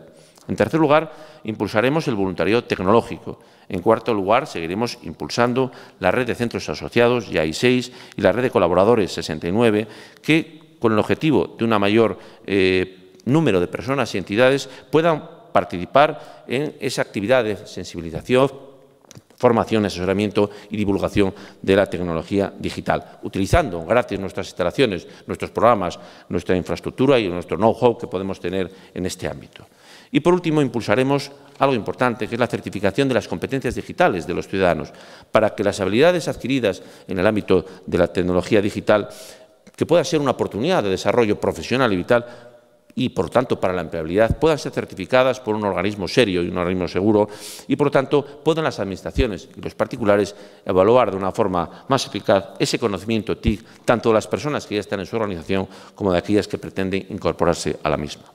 S1: En tercer lugar, impulsaremos el voluntariado tecnológico. En cuarto lugar, seguiremos impulsando la red de centros asociados, ya hay seis, y la red de colaboradores, 69, que con el objetivo de un mayor eh, número de personas y entidades puedan participar en esa actividad de sensibilización formación, asesoramiento y divulgación de la tecnología digital, utilizando gratis nuestras instalaciones, nuestros programas, nuestra infraestructura y nuestro know-how que podemos tener en este ámbito. Y por último, impulsaremos algo importante, que es la certificación de las competencias digitales de los ciudadanos, para que las habilidades adquiridas en el ámbito de la tecnología digital, que pueda ser una oportunidad de desarrollo profesional y vital, y por tanto para la empleabilidad puedan ser certificadas por un organismo serio y un organismo seguro y por tanto puedan las administraciones y los particulares evaluar de una forma más eficaz ese conocimiento TIC tanto de las personas que ya están en su organización como de aquellas que pretenden incorporarse a la misma.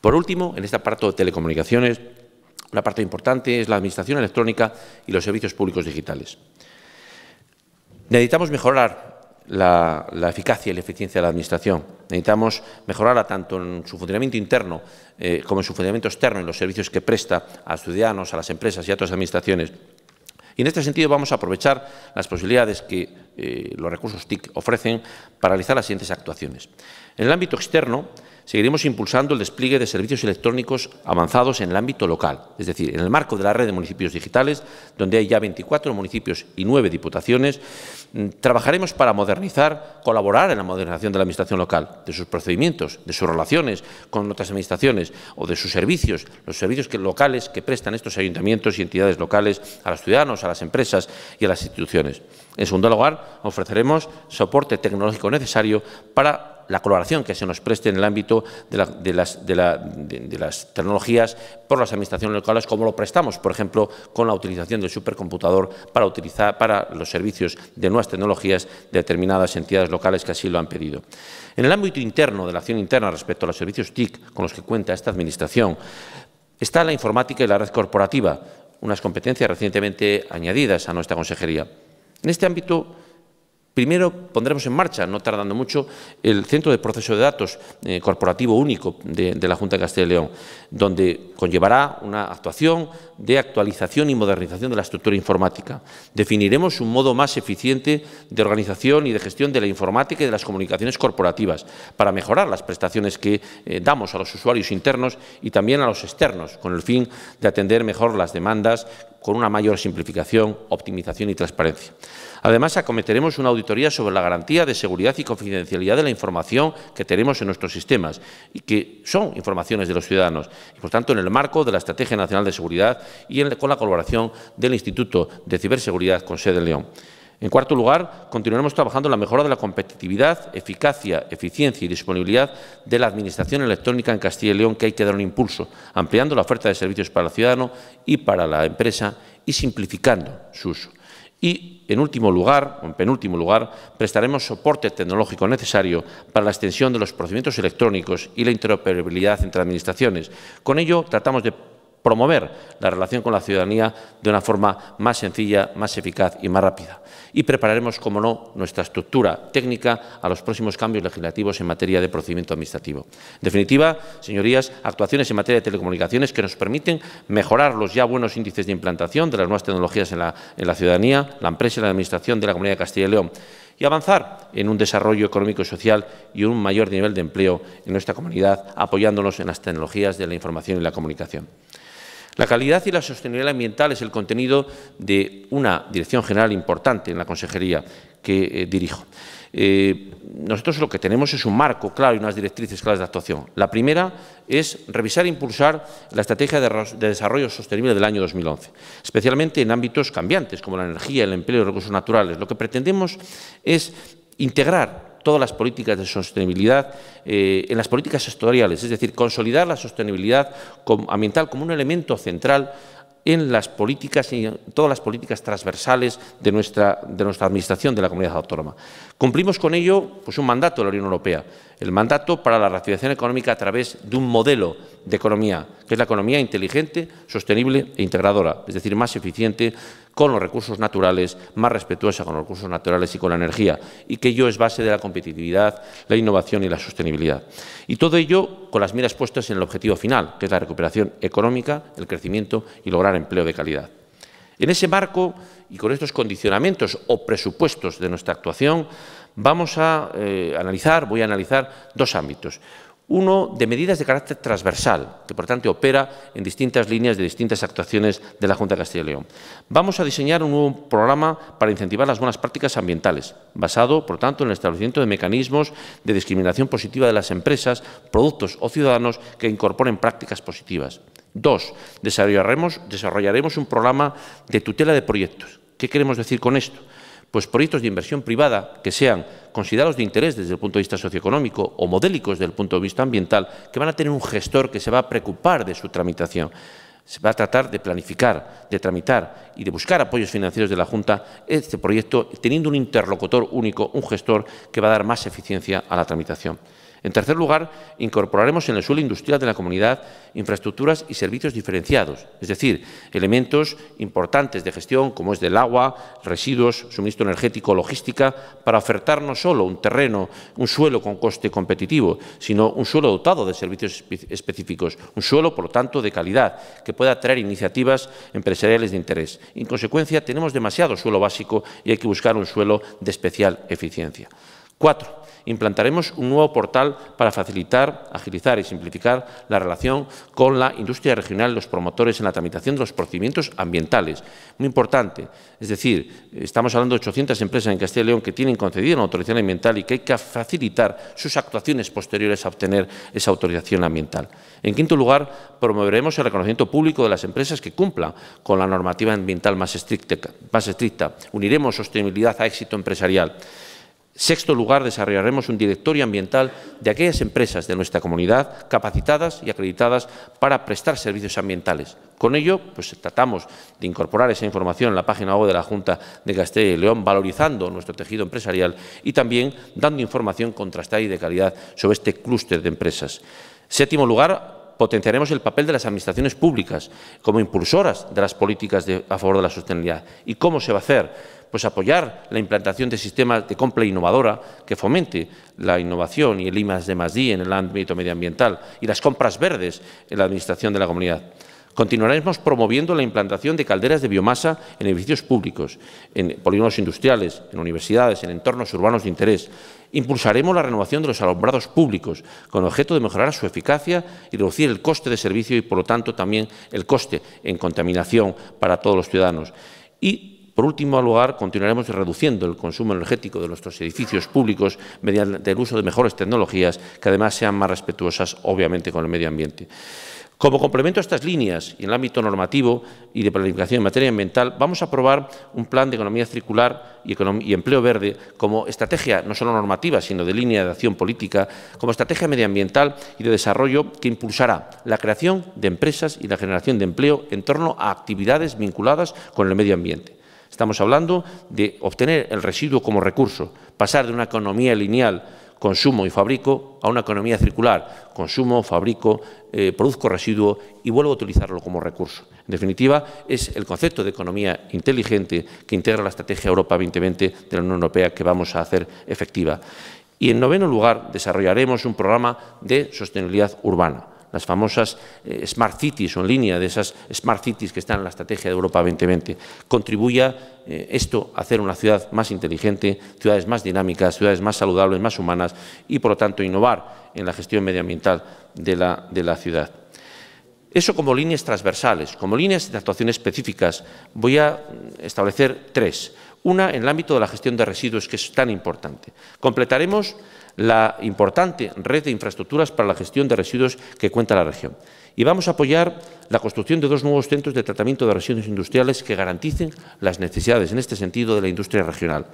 S1: Por último, en este apartado de telecomunicaciones, una parte importante es la administración electrónica y los servicios públicos digitales. Necesitamos mejorar la, eficacia y la eficiencia de la Administración. Necesitamos mejorarla tanto en su funcionamiento interno eh, como en su funcionamiento externo, en los servicios que presta a ciudadanos, a las empresas y a otras administraciones. Y en este sentido vamos a aprovechar las posibilidades que eh, los recursos TIC ofrecen para realizar las siguientes actuaciones. En el ámbito externo, seguiremos impulsando el despliegue de servicios electrónicos avanzados en el ámbito local, es decir, en el marco de la red de municipios digitales, donde hay ya 24 municipios y 9 diputaciones. Mm, trabajaremos para modernizar, colaborar en la modernización de la Administración local, de sus procedimientos, de sus relaciones con otras administraciones o de sus servicios, los servicios locales que prestan estos ayuntamientos y entidades locales a los ciudadanos, a las empresas y a las instituciones. En segundo lugar, ofreceremos soporte tecnológico necesario para la colaboración que se nos preste en el ámbito de, las, tecnologías por las administraciones locales, como lo prestamos, por ejemplo, con la utilización del supercomputador para, utilizar, para los servicios de nuevas tecnologías de determinadas entidades locales que así lo han pedido. En el ámbito interno, de la acción interna respecto a los servicios TIC con los que cuenta esta Administración, está la informática y la red corporativa, unas competencias recientemente añadidas a nuestra consejería. En este ámbito Primero pondremos en marcha, no tardando mucho, el Centro de Proceso de Datos eh, Corporativo Único de, la Junta de Castilla y León, donde conllevará una actuación de actualización y modernización de la estructura informática. Definiremos un modo más eficiente de organización y de gestión de la informática y de las comunicaciones corporativas para mejorar las prestaciones que eh, damos a los usuarios internos y también a los externos, con el fin de atender mejor las demandas con una mayor simplificación, optimización y transparencia. Además, acometeremos una auditoría sobre la garantía de seguridad y confidencialidad de la información que tenemos en nuestros sistemas y que son informaciones de los ciudadanos. Y, por tanto, en el marco de la Estrategia Nacional de Seguridad y con la colaboración del Instituto de Ciberseguridad con sede en León. En cuarto lugar, continuaremos trabajando en la mejora de la competitividad, eficacia, eficiencia y disponibilidad de la Administración electrónica en Castilla y León, que hay que dar un impulso, ampliando la oferta de servicios para el ciudadano y para la empresa y simplificando su uso. Y, en último lugar, o en penúltimo lugar, prestaremos soporte tecnológico necesario para la extensión de los procedimientos electrónicos y la interoperabilidad entre administraciones. Con ello, tratamos de promover la relación con la ciudadanía de una forma más sencilla, más eficaz y más rápida. Y prepararemos, como no, nuestra estructura técnica a los próximos cambios legislativos en materia de procedimiento administrativo. En definitiva, señorías, actuaciones en materia de telecomunicaciones que nos permiten mejorar los ya buenos índices de implantación de las nuevas tecnologías en la, en la ciudadanía, la empresa y la administración de la Comunidad de Castilla y León y avanzar en un desarrollo económico y social y un mayor nivel de empleo en nuestra comunidad, apoyándonos en las tecnologías de la información y la comunicación. La calidad y la sostenibilidad ambiental es el contenido de una dirección general importante en la consejería que eh, dirijo. Eh, nosotros lo que tenemos es un marco claro y unas directrices claras de actuación. La primera es revisar e impulsar la estrategia de, de desarrollo sostenible del año 2011, especialmente en ámbitos cambiantes como la energía, el empleo y los recursos naturales. Lo que pretendemos es integrar todas las políticas de sostenibilidad eh, en las políticas sectoriales, es decir, consolidar la sostenibilidad ambiental como un elemento central en las políticas y todas las políticas transversales de nuestra, de nuestra Administración, de la Comunidad Autónoma. Cumplimos con ello pues, un mandato de la Unión Europea, el mandato para la reactivación económica a través de un modelo de economía, que es la economía inteligente, sostenible e integradora, es decir, más eficiente, con los recursos naturales, más respetuosa con los recursos naturales y con la energía, y que ello es base de la competitividad, la innovación y la sostenibilidad. Y todo ello con las miras puestas en el objetivo final, que es la recuperación económica, el crecimiento y lograr empleo de calidad. En ese marco y con estos condicionamientos o presupuestos de nuestra actuación, vamos a eh, analizar, voy a analizar dos ámbitos. Uno de medidas de carácter transversal, que por tanto opera en distintas líneas de distintas actuaciones de la Junta de Castilla y León. Vamos a diseñar un nuevo programa para incentivar las buenas prácticas ambientales, basado, por tanto, en el establecimiento de mecanismos de discriminación positiva de las empresas, productos o ciudadanos que incorporen prácticas positivas. Dos, desarrollaremos, desarrollaremos un programa de tutela de proyectos. ¿Qué queremos decir con esto? pues proyectos de inversión privada que sean considerados de interés desde el punto de vista socioeconómico o modélicos desde el punto de vista ambiental, que van a tener un gestor que se va a preocupar de su tramitación. Se va a tratar de planificar, de tramitar y de buscar apoyos financieros de la Junta este proyecto, teniendo un interlocutor único, un gestor que va a dar más eficiencia a la tramitación. En tercer lugar, incorporaremos en el suelo industrial de la comunidad infraestructuras y servicios diferenciados, es decir, elementos importantes de gestión como es del agua, residuos, suministro energético, logística, para ofertar no solo un terreno, un suelo con coste competitivo, sino un suelo dotado de servicios específicos, un suelo, por lo tanto, de calidad, que pueda atraer iniciativas empresariales de interés. En consecuencia, tenemos demasiado suelo básico y hay que buscar un suelo de especial eficiencia. Cuatro, implantaremos un nuevo portal para facilitar, agilizar y simplificar la relación con la industria regional y los promotores en la tramitación de los procedimientos ambientales. Muy importante, es decir, estamos hablando de 800 empresas en Castilla y León que tienen concedida una autorización ambiental y que hay que facilitar sus actuaciones posteriores a obtener esa autorización ambiental. En quinto lugar, promoveremos el reconocimiento público de las empresas que cumplan con la normativa ambiental más estricta. Más estricta. Uniremos sostenibilidad a éxito empresarial. Sexto lugar, desarrollaremos un directorio ambiental de aquellas empresas de nuestra comunidad capacitadas y acreditadas para prestar servicios ambientales. Con ello, pues tratamos de incorporar esa información en la página web de la Junta de Castilla y León, valorizando nuestro tejido empresarial y también dando información contrastada y de calidad sobre este clúster de empresas. Séptimo lugar, potenciaremos el papel de las administraciones públicas como impulsoras de las políticas a favor de la sostenibilidad. ¿Y cómo se va a hacer? pues apoyar la implantación de sistemas de compra innovadora que fomente la innovación y el I de en el ámbito medioambiental y las compras verdes en la administración de la comunidad. Continuaremos promoviendo la implantación de calderas de biomasa en edificios públicos, en polígonos industriales, en universidades, en entornos urbanos de interés. Impulsaremos la renovación de los alumbrados públicos con objeto de mejorar su eficacia y reducir el coste de servicio y, por lo tanto, también el coste en contaminación para todos los ciudadanos. Y por último lugar, continuaremos reduciendo el consumo energético de nuestros edificios públicos mediante el uso de mejores tecnologías que además sean más respetuosas, obviamente, con el medio ambiente. Como complemento a estas líneas y en el ámbito normativo y de planificación en materia ambiental, vamos a aprobar un plan de economía circular y, y, empleo verde como estrategia no solo normativa, sino de línea de acción política, como estrategia medioambiental y de desarrollo que impulsará la creación de empresas y la generación de empleo en torno a actividades vinculadas con el medio ambiente. Estamos hablando de obtener el residuo como recurso, pasar de una economía lineal, consumo y fabrico, a una economía circular, consumo, fabrico, eh, produzco residuo y vuelvo a utilizarlo como recurso. En definitiva, es el concepto de economía inteligente que integra la Estrategia Europa 2020 de la Unión Europea que vamos a hacer efectiva. Y en noveno lugar, desarrollaremos un programa de sostenibilidad urbana las famosas eh, smart cities o en línea de esas smart cities que están en la estrategia de Europa 2020. Contribuya eh, esto a hacer una ciudad más inteligente, ciudades más dinámicas, ciudades más saludables, más humanas y, por lo tanto, innovar en la gestión medioambiental de la, de la ciudad. Eso como líneas transversales, como líneas de actuación específicas, voy a establecer tres. Una en el ámbito de la gestión de residuos, que es tan importante. Completaremos la importante red de infraestructuras para la gestión de residuos que cuenta la región. Y vamos a apoyar la construcción de dos nuevos centros de tratamiento de residuos industriales que garanticen las necesidades, en este sentido, de la industria regional.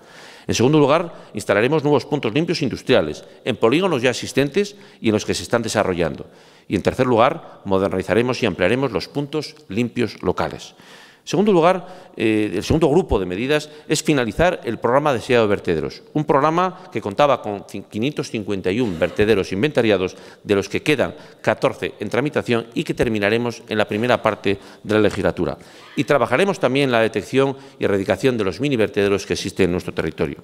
S1: En segundo lugar, instalaremos nuevos puntos limpios industriales en polígonos ya existentes y en los que se están desarrollando. Y en tercer lugar, modernizaremos y ampliaremos los puntos limpios locales segundo lugar, eh, el segundo grupo de medidas es finalizar el programa deseado de vertederos, un programa que contaba con 551 vertederos inventariados, de los que quedan 14 en tramitación y que terminaremos en la primera parte de la legislatura. Y trabajaremos también la detección y erradicación de los mini vertederos que existen en nuestro territorio.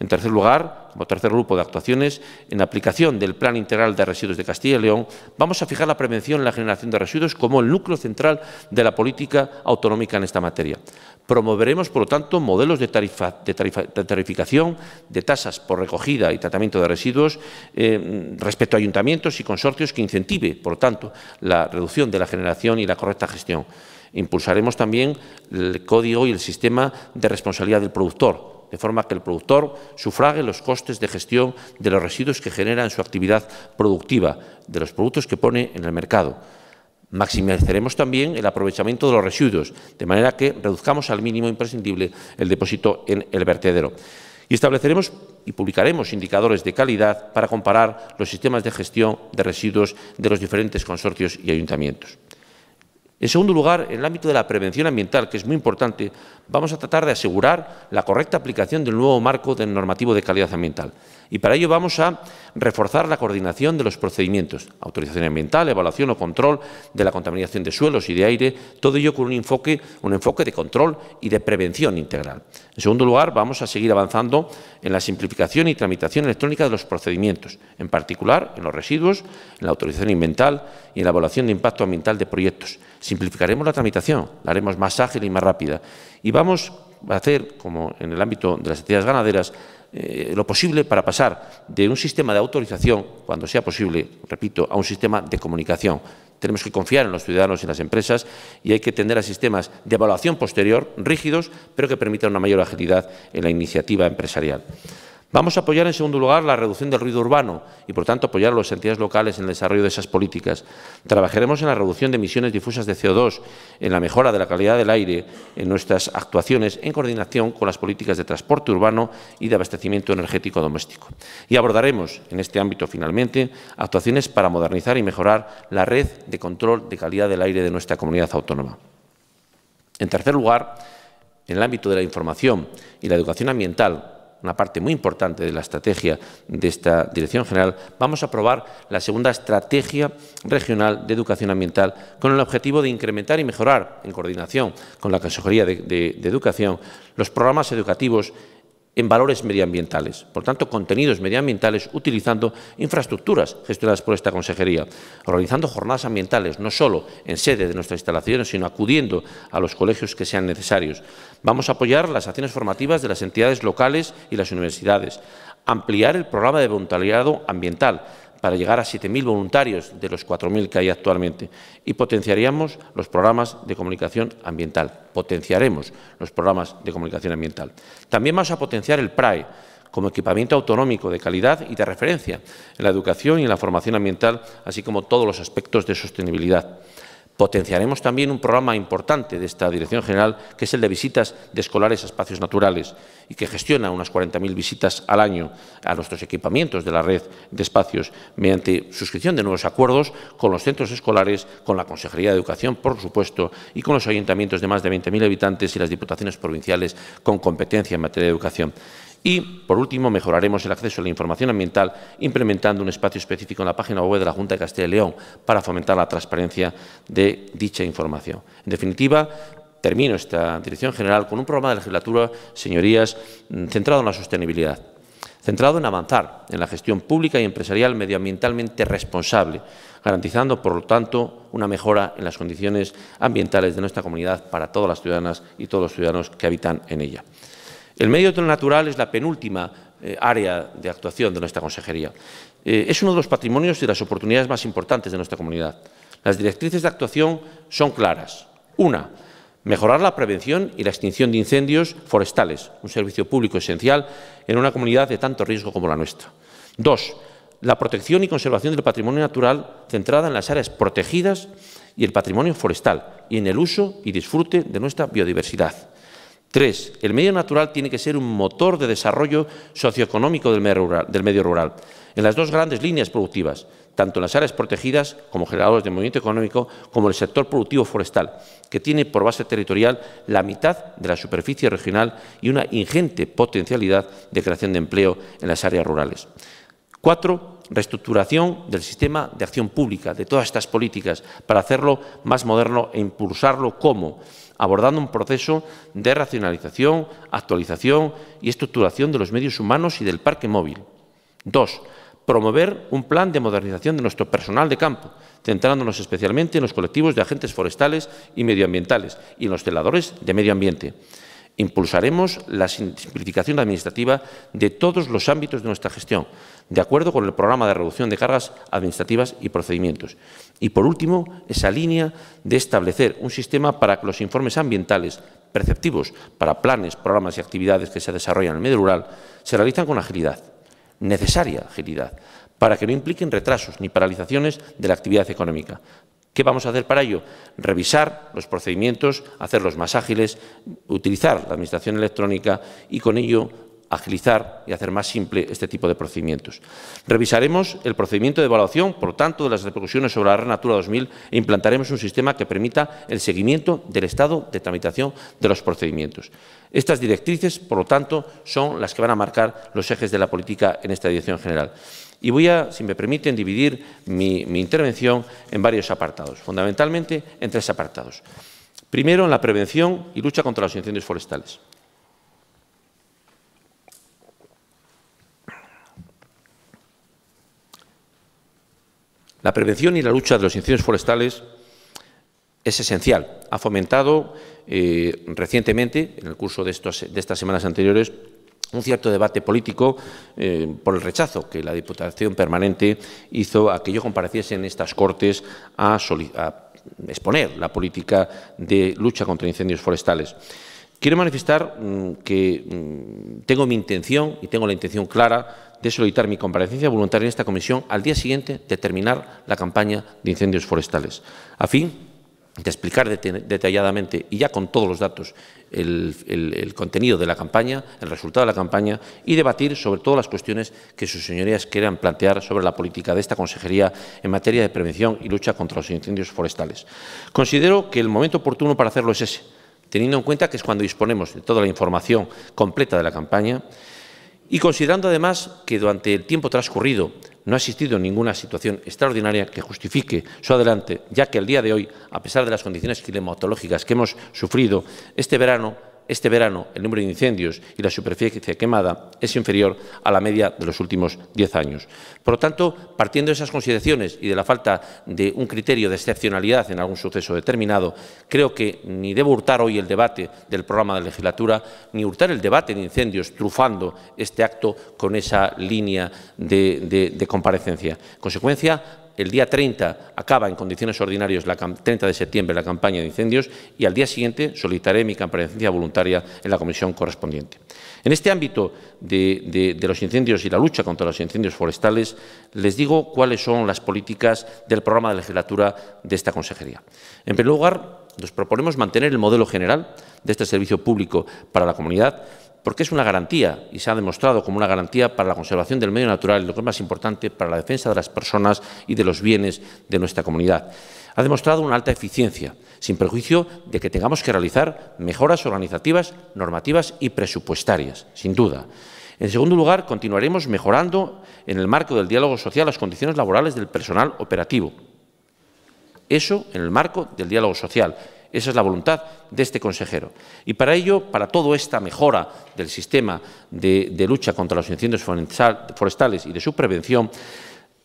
S1: En tercer lugar, como tercer grupo de actuaciones, en la aplicación del Plan Integral de Residuos de Castilla y León, vamos a fijar la prevención en la generación de residuos como el núcleo central de la política autonómica en esta materia. Promoveremos, por lo tanto, modelos de, tarificación de tasas por recogida y tratamiento de residuos eh, respecto a ayuntamientos y consorcios que incentive, por lo tanto, la reducción de la generación y la correcta gestión. Impulsaremos también el código y el sistema de responsabilidad del productor, de forma que el productor sufrague los costes de gestión de los residuos que genera en su actividad productiva, de los productos que pone en el mercado. Maximizaremos también el aprovechamiento de los residuos, de manera que reduzcamos al mínimo imprescindible el depósito en el vertedero. Y estableceremos y publicaremos indicadores de calidad para comparar los sistemas de gestión de residuos de los diferentes consorcios y ayuntamientos. En segundo lugar, en el ámbito de la prevención ambiental, que es muy importante, vamos a tratar de asegurar la correcta aplicación del nuevo marco del normativo de calidad ambiental. Y para ello vamos a reforzar la coordinación de los procedimientos, autorización ambiental, evaluación o control de la contaminación de suelos y de aire, todo ello con un enfoque, un enfoque de control y de prevención integral. En segundo lugar, vamos a seguir avanzando en la simplificación y tramitación electrónica de los procedimientos, en particular en los residuos, en la autorización ambiental y en la evaluación de impacto ambiental de proyectos Simplificaremos la tramitación, la haremos más ágil y más rápida. Y vamos a hacer, como en el ámbito de las actividades ganaderas, eh, lo posible para pasar de un sistema de autorización, cuando sea posible, repito, a un sistema de comunicación. Tenemos que confiar en los ciudadanos y en las empresas y hay que tender a sistemas de evaluación posterior rígidos, pero que permitan una mayor agilidad en la iniciativa empresarial. Vamos a apoyar, en segundo lugar, la reducción del ruido urbano y, por tanto, apoyar a las entidades locales en el desarrollo de esas políticas. Trabajaremos en la reducción de emisiones difusas de CO2, en la mejora de la calidad del aire, en nuestras actuaciones en coordinación con las políticas de transporte urbano y de abastecimiento energético doméstico. Y abordaremos, en este ámbito, finalmente, actuaciones para modernizar y mejorar la red de control de calidad del aire de nuestra comunidad autónoma. En tercer lugar, en el ámbito de la información y la educación ambiental, una parte muy importante de la estrategia de esta Dirección General, vamos a aprobar la segunda Estrategia Regional de Educación Ambiental con el objetivo de incrementar y mejorar, en coordinación con la Consejería de, Educación, los programas educativos en valores medioambientales. Por tanto, contenidos medioambientales utilizando infraestructuras gestionadas por esta consejería, organizando jornadas ambientales, no solo en sede de nuestras instalaciones, sino acudiendo a los colegios que sean necesarios. Vamos a apoyar las acciones formativas de las entidades locales y las universidades, ampliar el programa de voluntariado ambiental, para llegar a 7.000 voluntarios de los 4.000 que hay actualmente y potenciaríamos los programas de comunicación ambiental. Potenciaremos los programas de comunicación ambiental. También vamos a potenciar el PRAE como equipamiento autonómico de calidad y de referencia en la educación y en la formación ambiental, así como todos los aspectos de sostenibilidad. Potenciaremos también un programa importante de esta Dirección General, que es el de visitas de escolares a espacios naturales y que gestiona unas 40.000 visitas al año a nuestros equipamientos de la red de espacios mediante suscripción de nuevos acuerdos con los centros escolares, con la Consejería de Educación, por supuesto, y con los ayuntamientos de más de 20.000 habitantes y las diputaciones provinciales con competencia en materia de educación. Y, por último, mejoraremos el acceso a la información ambiental implementando un espacio específico en la página web de la Junta de Castilla y León para fomentar la transparencia de dicha información. En definitiva, termino esta dirección general con un programa de legislatura, señorías, mm, centrado en la sostenibilidad, centrado en avanzar en la gestión pública y empresarial medioambientalmente responsable, garantizando, por lo tanto, una mejora en las condiciones ambientales de nuestra comunidad para todas las ciudadanas y todos los ciudadanos que habitan en ella. El medio natural es la penúltima eh, área de actuación de nuestra consejería. Eh, es uno de los patrimonios y las oportunidades más importantes de nuestra comunidad. Las directrices de actuación son claras. Una, mejorar la prevención y la extinción de incendios forestales, un servicio público esencial en una comunidad de tanto riesgo como la nuestra. Dos, la protección y conservación del patrimonio natural centrada en las áreas protegidas y el patrimonio forestal y en el uso y disfrute de nuestra biodiversidad. Tres, el medio natural tiene que ser un motor de desarrollo socioeconómico del medio, rural, en las dos grandes líneas productivas, tanto en las áreas protegidas como generadores de movimiento económico, como en el sector productivo forestal, que tiene por base territorial la mitad de la superficie regional y una ingente potencialidad de creación de empleo en las áreas rurales. Cuatro, reestructuración del sistema de acción pública, de todas estas políticas, para hacerlo más moderno e impulsarlo como abordando un proceso de racionalización, actualización y estructuración de los medios humanos y del parque móvil. Dos, promover un plan de modernización de nuestro personal de campo, centrándonos especialmente en los colectivos de agentes forestales y medioambientales y en los celadores de medio ambiente. Impulsaremos la simplificación administrativa de todos los ámbitos de nuestra gestión, de acuerdo con el programa de reducción de cargas administrativas y procedimientos. Y, por último, esa línea de establecer un sistema para que los informes ambientales perceptivos para planes, programas y actividades que se desarrollan en el medio rural se realizan con agilidad, necesaria agilidad, para que no impliquen retrasos ni paralizaciones de la actividad económica, ¿Qué vamos a hacer para ello? Revisar los procedimientos, hacerlos más ágiles, utilizar la administración electrónica y con ello agilizar y hacer más simple este tipo de procedimientos. Revisaremos el procedimiento de evaluación, por lo tanto, de las repercusiones sobre la Red Natura 2000 e implantaremos un sistema que permita el seguimiento del estado de tramitación de los procedimientos. Estas directrices, por lo tanto, son las que van a marcar los ejes de la política en esta dirección general. Y voy a, si me permiten, dividir mi, intervención en varios apartados, fundamentalmente en tres apartados. Primero, en la prevención y lucha contra los incendios forestales. La prevención y la lucha de los incendios forestales es esencial. Ha fomentado eh, recientemente, en el curso de estas semanas anteriores, un cierto debate político eh, por el rechazo que la Diputación Permanente hizo a que yo compareciese en estas Cortes a, exponer la política de lucha contra incendios forestales. Quiero manifestar mm, que mm, tengo mi intención y tengo la intención clara de solicitar mi comparecencia voluntaria en esta comisión al día siguiente de terminar la campaña de incendios forestales, a fin de explicar detalladamente y ya con todos los datos el, contenido de la campaña, el resultado de la campaña y debatir sobre todas las cuestiones que sus señorías quieran plantear sobre la política de esta consejería en materia de prevención y lucha contra los incendios forestales. Considero que el momento oportuno para hacerlo es ese, teniendo en cuenta que es cuando disponemos de toda la información completa de la campaña y considerando además que durante el tiempo transcurrido no ha existido ninguna situación extraordinaria que justifique su adelante, ya que el día de hoy, a pesar de las condiciones climatológicas que hemos sufrido, este verano este verano el número de incendios y la superficie quemada es inferior a la media de los últimos diez años. Por lo tanto, partiendo de esas consideraciones y de la falta de un criterio de excepcionalidad en algún suceso determinado, creo que ni debo hurtar hoy el debate del programa de legislatura, ni hurtar el debate de incendios, trufando este acto con esa línea de, comparecencia. consecuencia, el día 30 acaba en condiciones ordinarias, la 30 de septiembre, la campaña de incendios y al día siguiente solicitaré mi comparecencia voluntaria en la comisión correspondiente. En este ámbito de, de, los incendios y la lucha contra los incendios forestales, les digo cuáles son las políticas del programa de legislatura de esta consejería. En primer lugar, nos proponemos mantener el modelo general de este servicio público para la comunidad, porque es una garantía y se ha demostrado como una garantía para la conservación del medio natural, lo que es más importante, para la defensa de las personas y de los bienes de nuestra comunidad. Ha demostrado una alta eficiencia, sin perjuicio de que tengamos que realizar mejoras organizativas, normativas y presupuestarias, sin duda. En segundo lugar, continuaremos mejorando en el marco del diálogo social las condiciones laborales del personal operativo. Eso en el marco del diálogo social esa es la voluntad de este consejero. Y para ello, para toda esta mejora del sistema de, lucha contra los incendios forestales y de su prevención,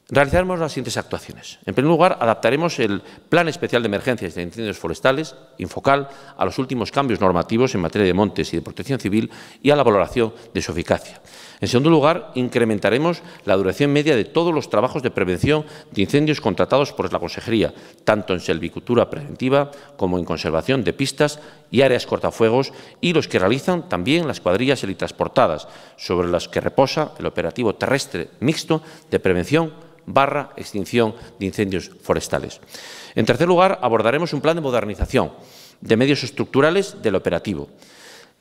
S1: Realizaremos las siguientes actuaciones. En primer lugar, adaptaremos el Plan Especial de Emergencias de Incendios Forestales, Infocal, a los últimos cambios normativos en materia de montes y de protección civil y a la valoración de su eficacia. En segundo lugar, incrementaremos la duración media de todos los trabajos de prevención de incendios contratados por la Consejería, tanto en selvicultura preventiva como en conservación de pistas y áreas cortafuegos y los que realizan también las cuadrillas helitransportadas, sobre las que reposa el operativo terrestre mixto de prevención barra extinción de incendios forestales. En tercer lugar, abordaremos un plan de modernización de medios estructurales del operativo.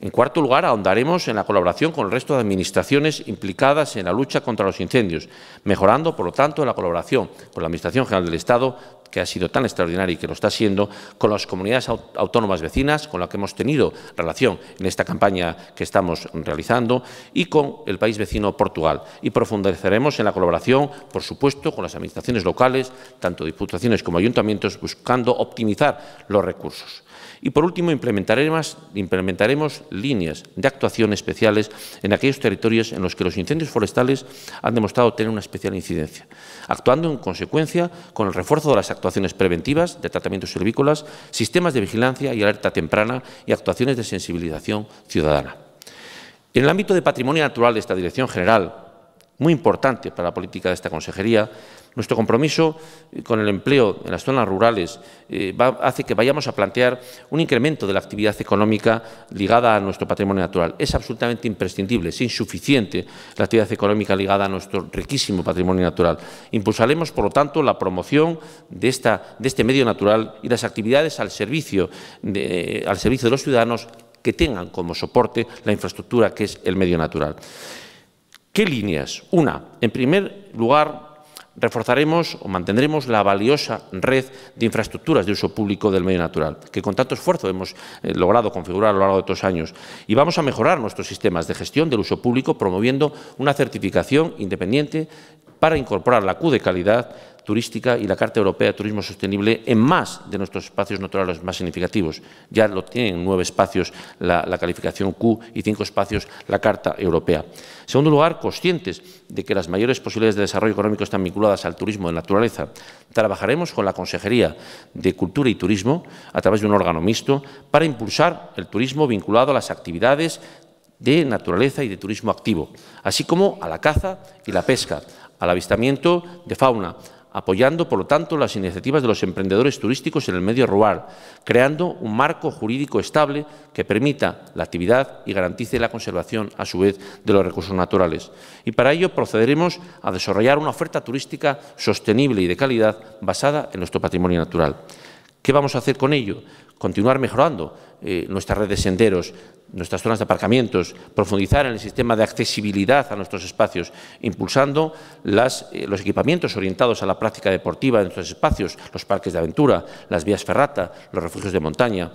S1: En cuarto lugar, ahondaremos en la colaboración con el resto de administraciones implicadas en la lucha contra los incendios, mejorando, por lo tanto, la colaboración con la Administración General del Estado, que ha sido tan extraordinaria y que lo está siendo, con las comunidades autónomas vecinas, con las que hemos tenido relación en esta campaña que estamos realizando, y con el país vecino Portugal. Y profundizaremos en la colaboración, por supuesto, con las administraciones locales, tanto diputaciones como ayuntamientos, buscando optimizar los recursos. Y por último, implementaremos, líneas de actuación especiales en aquellos territorios en los que los incendios forestales han demostrado tener una especial incidencia, actuando en consecuencia con el refuerzo de las actuaciones preventivas de tratamientos silvícolas, sistemas de vigilancia y alerta temprana y actuaciones de sensibilización ciudadana. En el ámbito de patrimonio natural de esta Dirección General, muy importante para la política de esta consejería, nuestro compromiso con el empleo en las zonas rurales eh, hace que vayamos a plantear un incremento de la actividad económica ligada a nuestro patrimonio natural. Es absolutamente imprescindible, es insuficiente la actividad económica ligada a nuestro riquísimo patrimonio natural. Impulsaremos, por lo tanto, la promoción de, este medio natural y las actividades al servicio de, al servicio de los ciudadanos que tengan como soporte la infraestructura que es el medio natural. ¿Qué líneas? Una, en primer lugar, reforzaremos o mantendremos la valiosa red de infraestructuras de uso público del medio natural, que con tanto esfuerzo hemos eh, logrado configurar a lo largo de estos años. Y vamos a mejorar nuestros sistemas de gestión del uso público promoviendo una certificación independiente para incorporar la Q de calidad turística y la Carta Europea de Turismo Sostenible en más de nuestros espacios naturales más significativos. Ya lo tienen nueve espacios la, la, calificación Q y cinco espacios la Carta Europea. En segundo lugar, conscientes de que las mayores posibilidades de desarrollo económico están vinculadas al turismo de naturaleza, trabajaremos con la Consejería de Cultura y Turismo, a través de un órgano mixto, para impulsar el turismo vinculado a las actividades de naturaleza y de turismo activo, así como a la caza y la pesca, al avistamiento de fauna, apoyando, por lo tanto, las iniciativas de los emprendedores turísticos en el medio rural, creando un marco jurídico estable que permita la actividad y garantice la conservación, a su vez, de los recursos naturales. Y para ello procederemos a desarrollar una oferta turística sostenible y de calidad basada en nuestro patrimonio natural. ¿Qué vamos a hacer con ello? Continuar mejorando eh, nuestras redes de senderos, nuestras zonas de aparcamientos, profundizar en el sistema de accesibilidad a nuestros espacios, impulsando eh, los equipamientos orientados a la práctica deportiva en nuestros espacios, los parques de aventura, las vías ferrata, los refugios de montaña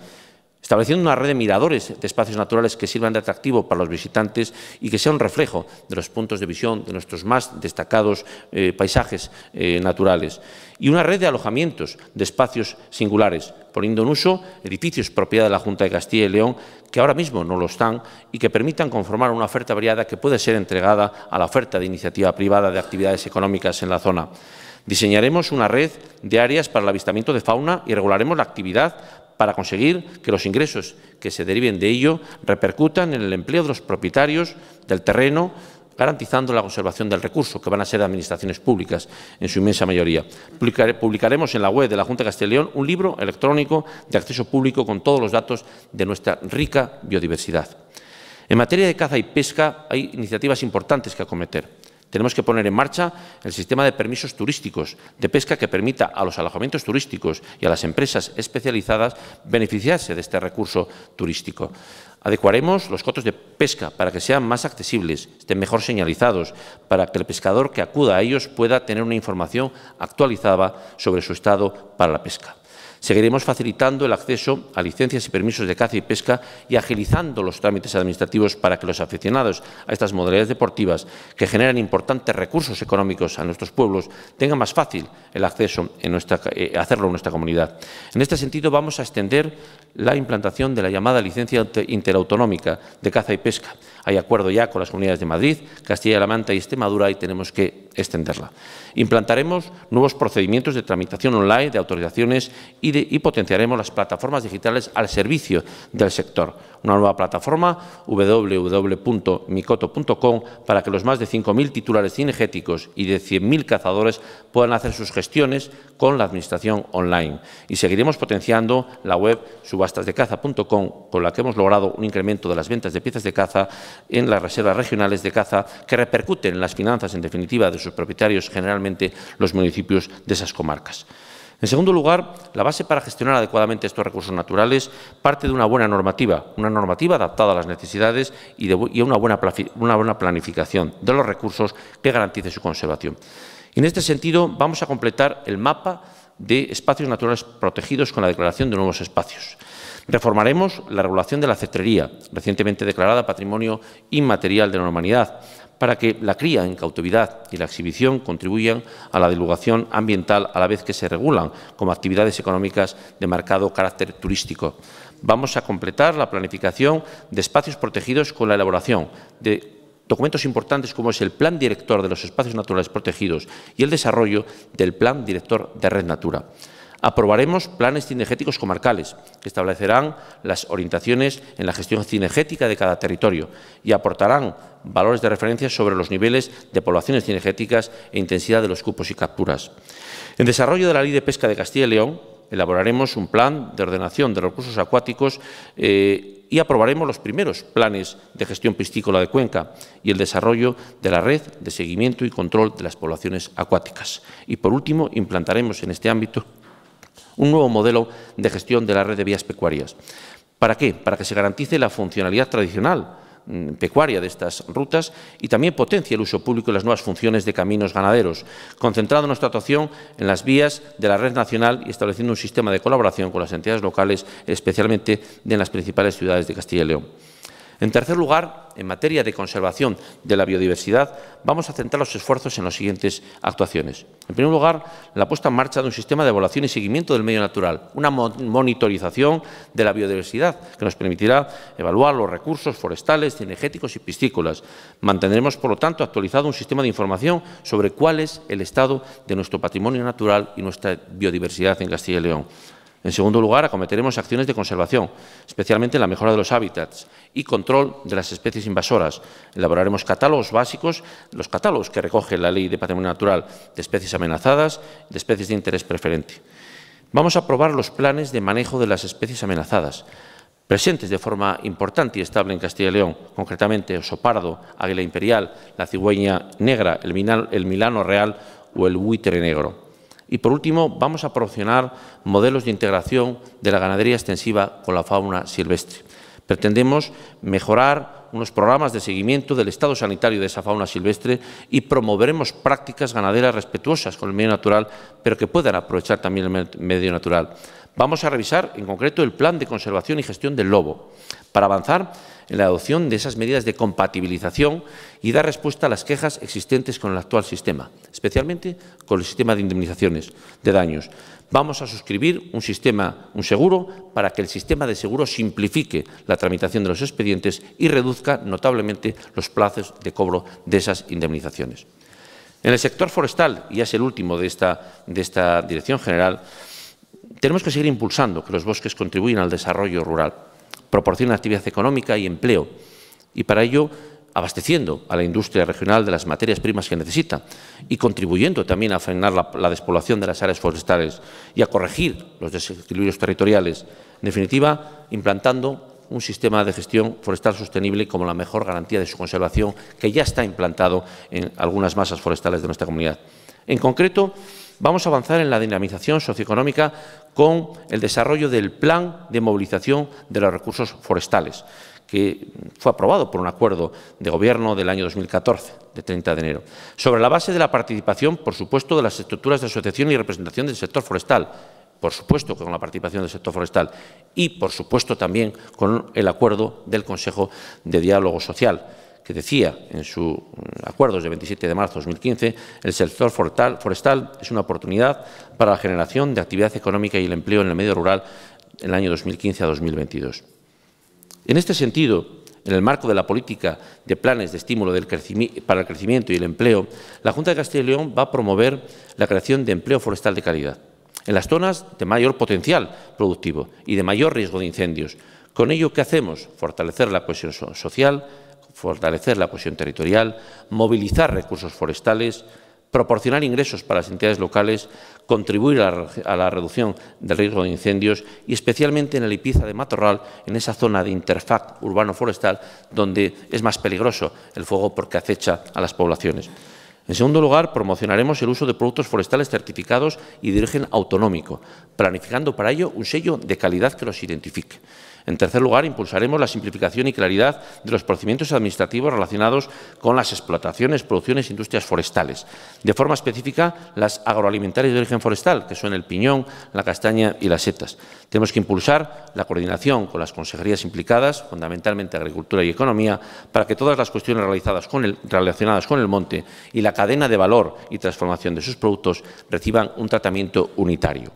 S1: estableciendo una red de miradores de espacios naturales que sirvan de atractivo para los visitantes y que sea un reflejo de los puntos de visión de nuestros más destacados eh, paisajes eh, naturales. Y una red de alojamientos de espacios singulares, poniendo en uso edificios propiedad de la Junta de Castilla y León que ahora mismo no lo están y que permitan conformar una oferta variada que puede ser entregada a la oferta de iniciativa privada de actividades económicas en la zona. Diseñaremos una red de áreas para el avistamiento de fauna y regularemos la actividad para conseguir que los ingresos que se deriven de ello repercutan en el empleo de los propietarios del terreno, garantizando la conservación del recurso, que van a ser administraciones públicas en su inmensa mayoría. publicaremos en la web de la Junta de Castilla León un libro electrónico de acceso público con todos los datos de nuestra rica biodiversidad. En materia de caza y pesca hay iniciativas importantes que acometer. Tenemos que poner en marcha el sistema de permisos turísticos de pesca que permita a los alojamientos turísticos y a las empresas especializadas beneficiarse de este recurso turístico. Adecuaremos los cotos de pesca para que sean más accesibles, estén mejor señalizados, para que el pescador que acuda a ellos pueda tener una información actualizada sobre su estado para la pesca. Seguiremos facilitando el acceso a licencias y permisos de caza y pesca y agilizando los trámites administrativos para que los aficionados a estas modalidades deportivas, que generan importantes recursos económicos a nuestros pueblos, tengan más fácil el acceso en nuestra, eh, hacerlo en nuestra comunidad. En este sentido, vamos a extender la implantación de la llamada licencia interautonómica de caza y pesca, hay acuerdo ya con las comunidades de Madrid, Castilla-La Mancha y Extremadura y tenemos que extenderla. Implantaremos nuevos procedimientos de tramitación online de autorizaciones y, de, y potenciaremos las plataformas digitales al servicio del sector. Una nueva plataforma www.micoto.com para que los más de 5.000 titulares cinegéticos y de 100.000 cazadores puedan hacer sus gestiones con la Administración online. Y seguiremos potenciando la web subastasdecaza.com con la que hemos logrado un incremento de las ventas de piezas de caza en las reservas regionales de caza que repercuten en las finanzas, en definitiva, de sus propietarios, generalmente los municipios de esas comarcas. En segundo lugar, la base para gestionar adecuadamente estos recursos naturales parte de una buena normativa, una normativa adaptada a las necesidades y, una buena, una buena planificación de los recursos que garantice su conservación. En este sentido, vamos a completar el mapa de espacios naturales protegidos con la declaración de nuevos espacios. Reformaremos la regulación de la cetrería, recientemente declarada Patrimonio Inmaterial de la Humanidad, para que la cría en cautividad y la exhibición contribuyan a la divulgación ambiental a la vez que se regulan como actividades económicas de marcado carácter turístico. Vamos a completar la planificación de espacios protegidos con la elaboración de documentos importantes como es el Plan Director de los Espacios Naturales Protegidos y el desarrollo del Plan Director de Red Natura aprobaremos planes cinegéticos comarcales que establecerán las orientaciones en la gestión cinegética de cada territorio y aportarán valores de referencia sobre los niveles de poblaciones cinegéticas e intensidad de los cupos y capturas. En desarrollo de la Ley de Pesca de Castilla y León, elaboraremos un plan de ordenación de recursos acuáticos eh, y aprobaremos los primeros planes de gestión piscícola de Cuenca y el desarrollo de la red de seguimiento y control de las poblaciones acuáticas. Y, por último, implantaremos en este ámbito un nuevo modelo de gestión de la red de vías pecuarias. ¿Para qué? Para que se garantice la funcionalidad tradicional mm, pecuaria de estas rutas y también potencie el uso público y las nuevas funciones de caminos ganaderos, concentrando nuestra actuación en las vías de la red nacional y estableciendo un sistema de colaboración con las entidades locales, especialmente en las principales ciudades de Castilla y León. En tercer lugar, en materia de conservación de la biodiversidad, vamos a centrar los esfuerzos en las siguientes actuaciones. En primer lugar, la puesta en marcha de un sistema de evaluación y seguimiento del medio natural, una monitorización de la biodiversidad que nos permitirá evaluar los recursos forestales, energéticos y piscícolas. Mantendremos, por lo tanto, actualizado un sistema de información sobre cuál es el estado de nuestro patrimonio natural y nuestra biodiversidad en Castilla y León. En segundo lugar, acometeremos acciones de conservación, especialmente la mejora de los hábitats y control de las especies invasoras. Elaboraremos catálogos básicos, los catálogos que recoge la Ley de Patrimonio Natural de especies amenazadas, de especies de interés preferente. Vamos a aprobar los planes de manejo de las especies amenazadas, presentes de forma importante y estable en Castilla y León, concretamente osopardo, águila imperial, la cigüeña negra, el, milano real o el buitre negro. Y por último, vamos a proporcionar modelos de integración de la ganadería extensiva con la fauna silvestre. Pretendemos mejorar unos programas de seguimiento del estado sanitario de esa fauna silvestre y promoveremos prácticas ganaderas respetuosas con el medio natural, pero que puedan aprovechar también el medio natural. Vamos a revisar en concreto el plan de conservación y gestión del lobo para avanzar en la adopción de esas medidas de compatibilización y dar respuesta a las quejas existentes con el actual sistema, especialmente con el sistema de indemnizaciones de daños. Vamos a suscribir un sistema, un seguro, para que el sistema de seguro simplifique la tramitación de los expedientes y reduzca notablemente los plazos de cobro de esas indemnizaciones. En el sector forestal, y es el último de esta, de esta Dirección General, tenemos que seguir impulsando que los bosques contribuyan al desarrollo rural proporciona actividad económica y empleo, y para ello abasteciendo a la industria regional de las materias primas que necesita y contribuyendo también a frenar la, despoblación de las áreas forestales y a corregir los desequilibrios territoriales, en definitiva, implantando un sistema de gestión forestal sostenible como la mejor garantía de su conservación que ya está implantado en algunas masas forestales de nuestra comunidad. En concreto, Vamos a avanzar en la dinamización socioeconómica con el desarrollo del plan de movilización de los recursos forestales, que fue aprobado por un acuerdo de gobierno del año 2014, de 30 de enero, sobre la base de la participación, por supuesto, de las estructuras de asociación y representación del sector forestal, por supuesto con la participación del sector forestal y, por supuesto, también con el acuerdo del Consejo de Diálogo Social que decía en sus mm, acuerdos de 27 de marzo de 2015, el sector forestal es una oportunidad para la generación de actividad económica y el empleo en el medio rural en el año 2015 a 2022. En este sentido, en el marco de la política de planes de estímulo para el crecimiento y el empleo, la Junta de Castilla y León va a promover la creación de empleo forestal de calidad en las zonas de mayor potencial productivo y de mayor riesgo de incendios. Con ello, ¿qué hacemos? Fortalecer la cohesión social, fortalecer la cohesión territorial, movilizar recursos forestales, proporcionar ingresos para las entidades locales, contribuir a la, reducción del riesgo de incendios y especialmente en la limpieza de matorral, en esa zona de interfaz urbano-forestal donde es más peligroso el fuego porque acecha a las poblaciones. En segundo lugar, promocionaremos el uso de productos forestales certificados y de origen autonómico, planificando para ello un sello de calidad que los identifique. En tercer lugar, impulsaremos la simplificación y claridad de los procedimientos administrativos relacionados con las explotaciones, producciones e industrias forestales. De forma específica, las agroalimentarias de origen forestal, que son el piñón, la castaña y las setas. Tenemos que impulsar la coordinación con las consejerías implicadas, fundamentalmente Agricultura y Economía, para que todas las cuestiones relacionadas con el monte y la cadena de valor y transformación de sus productos reciban un tratamiento unitario.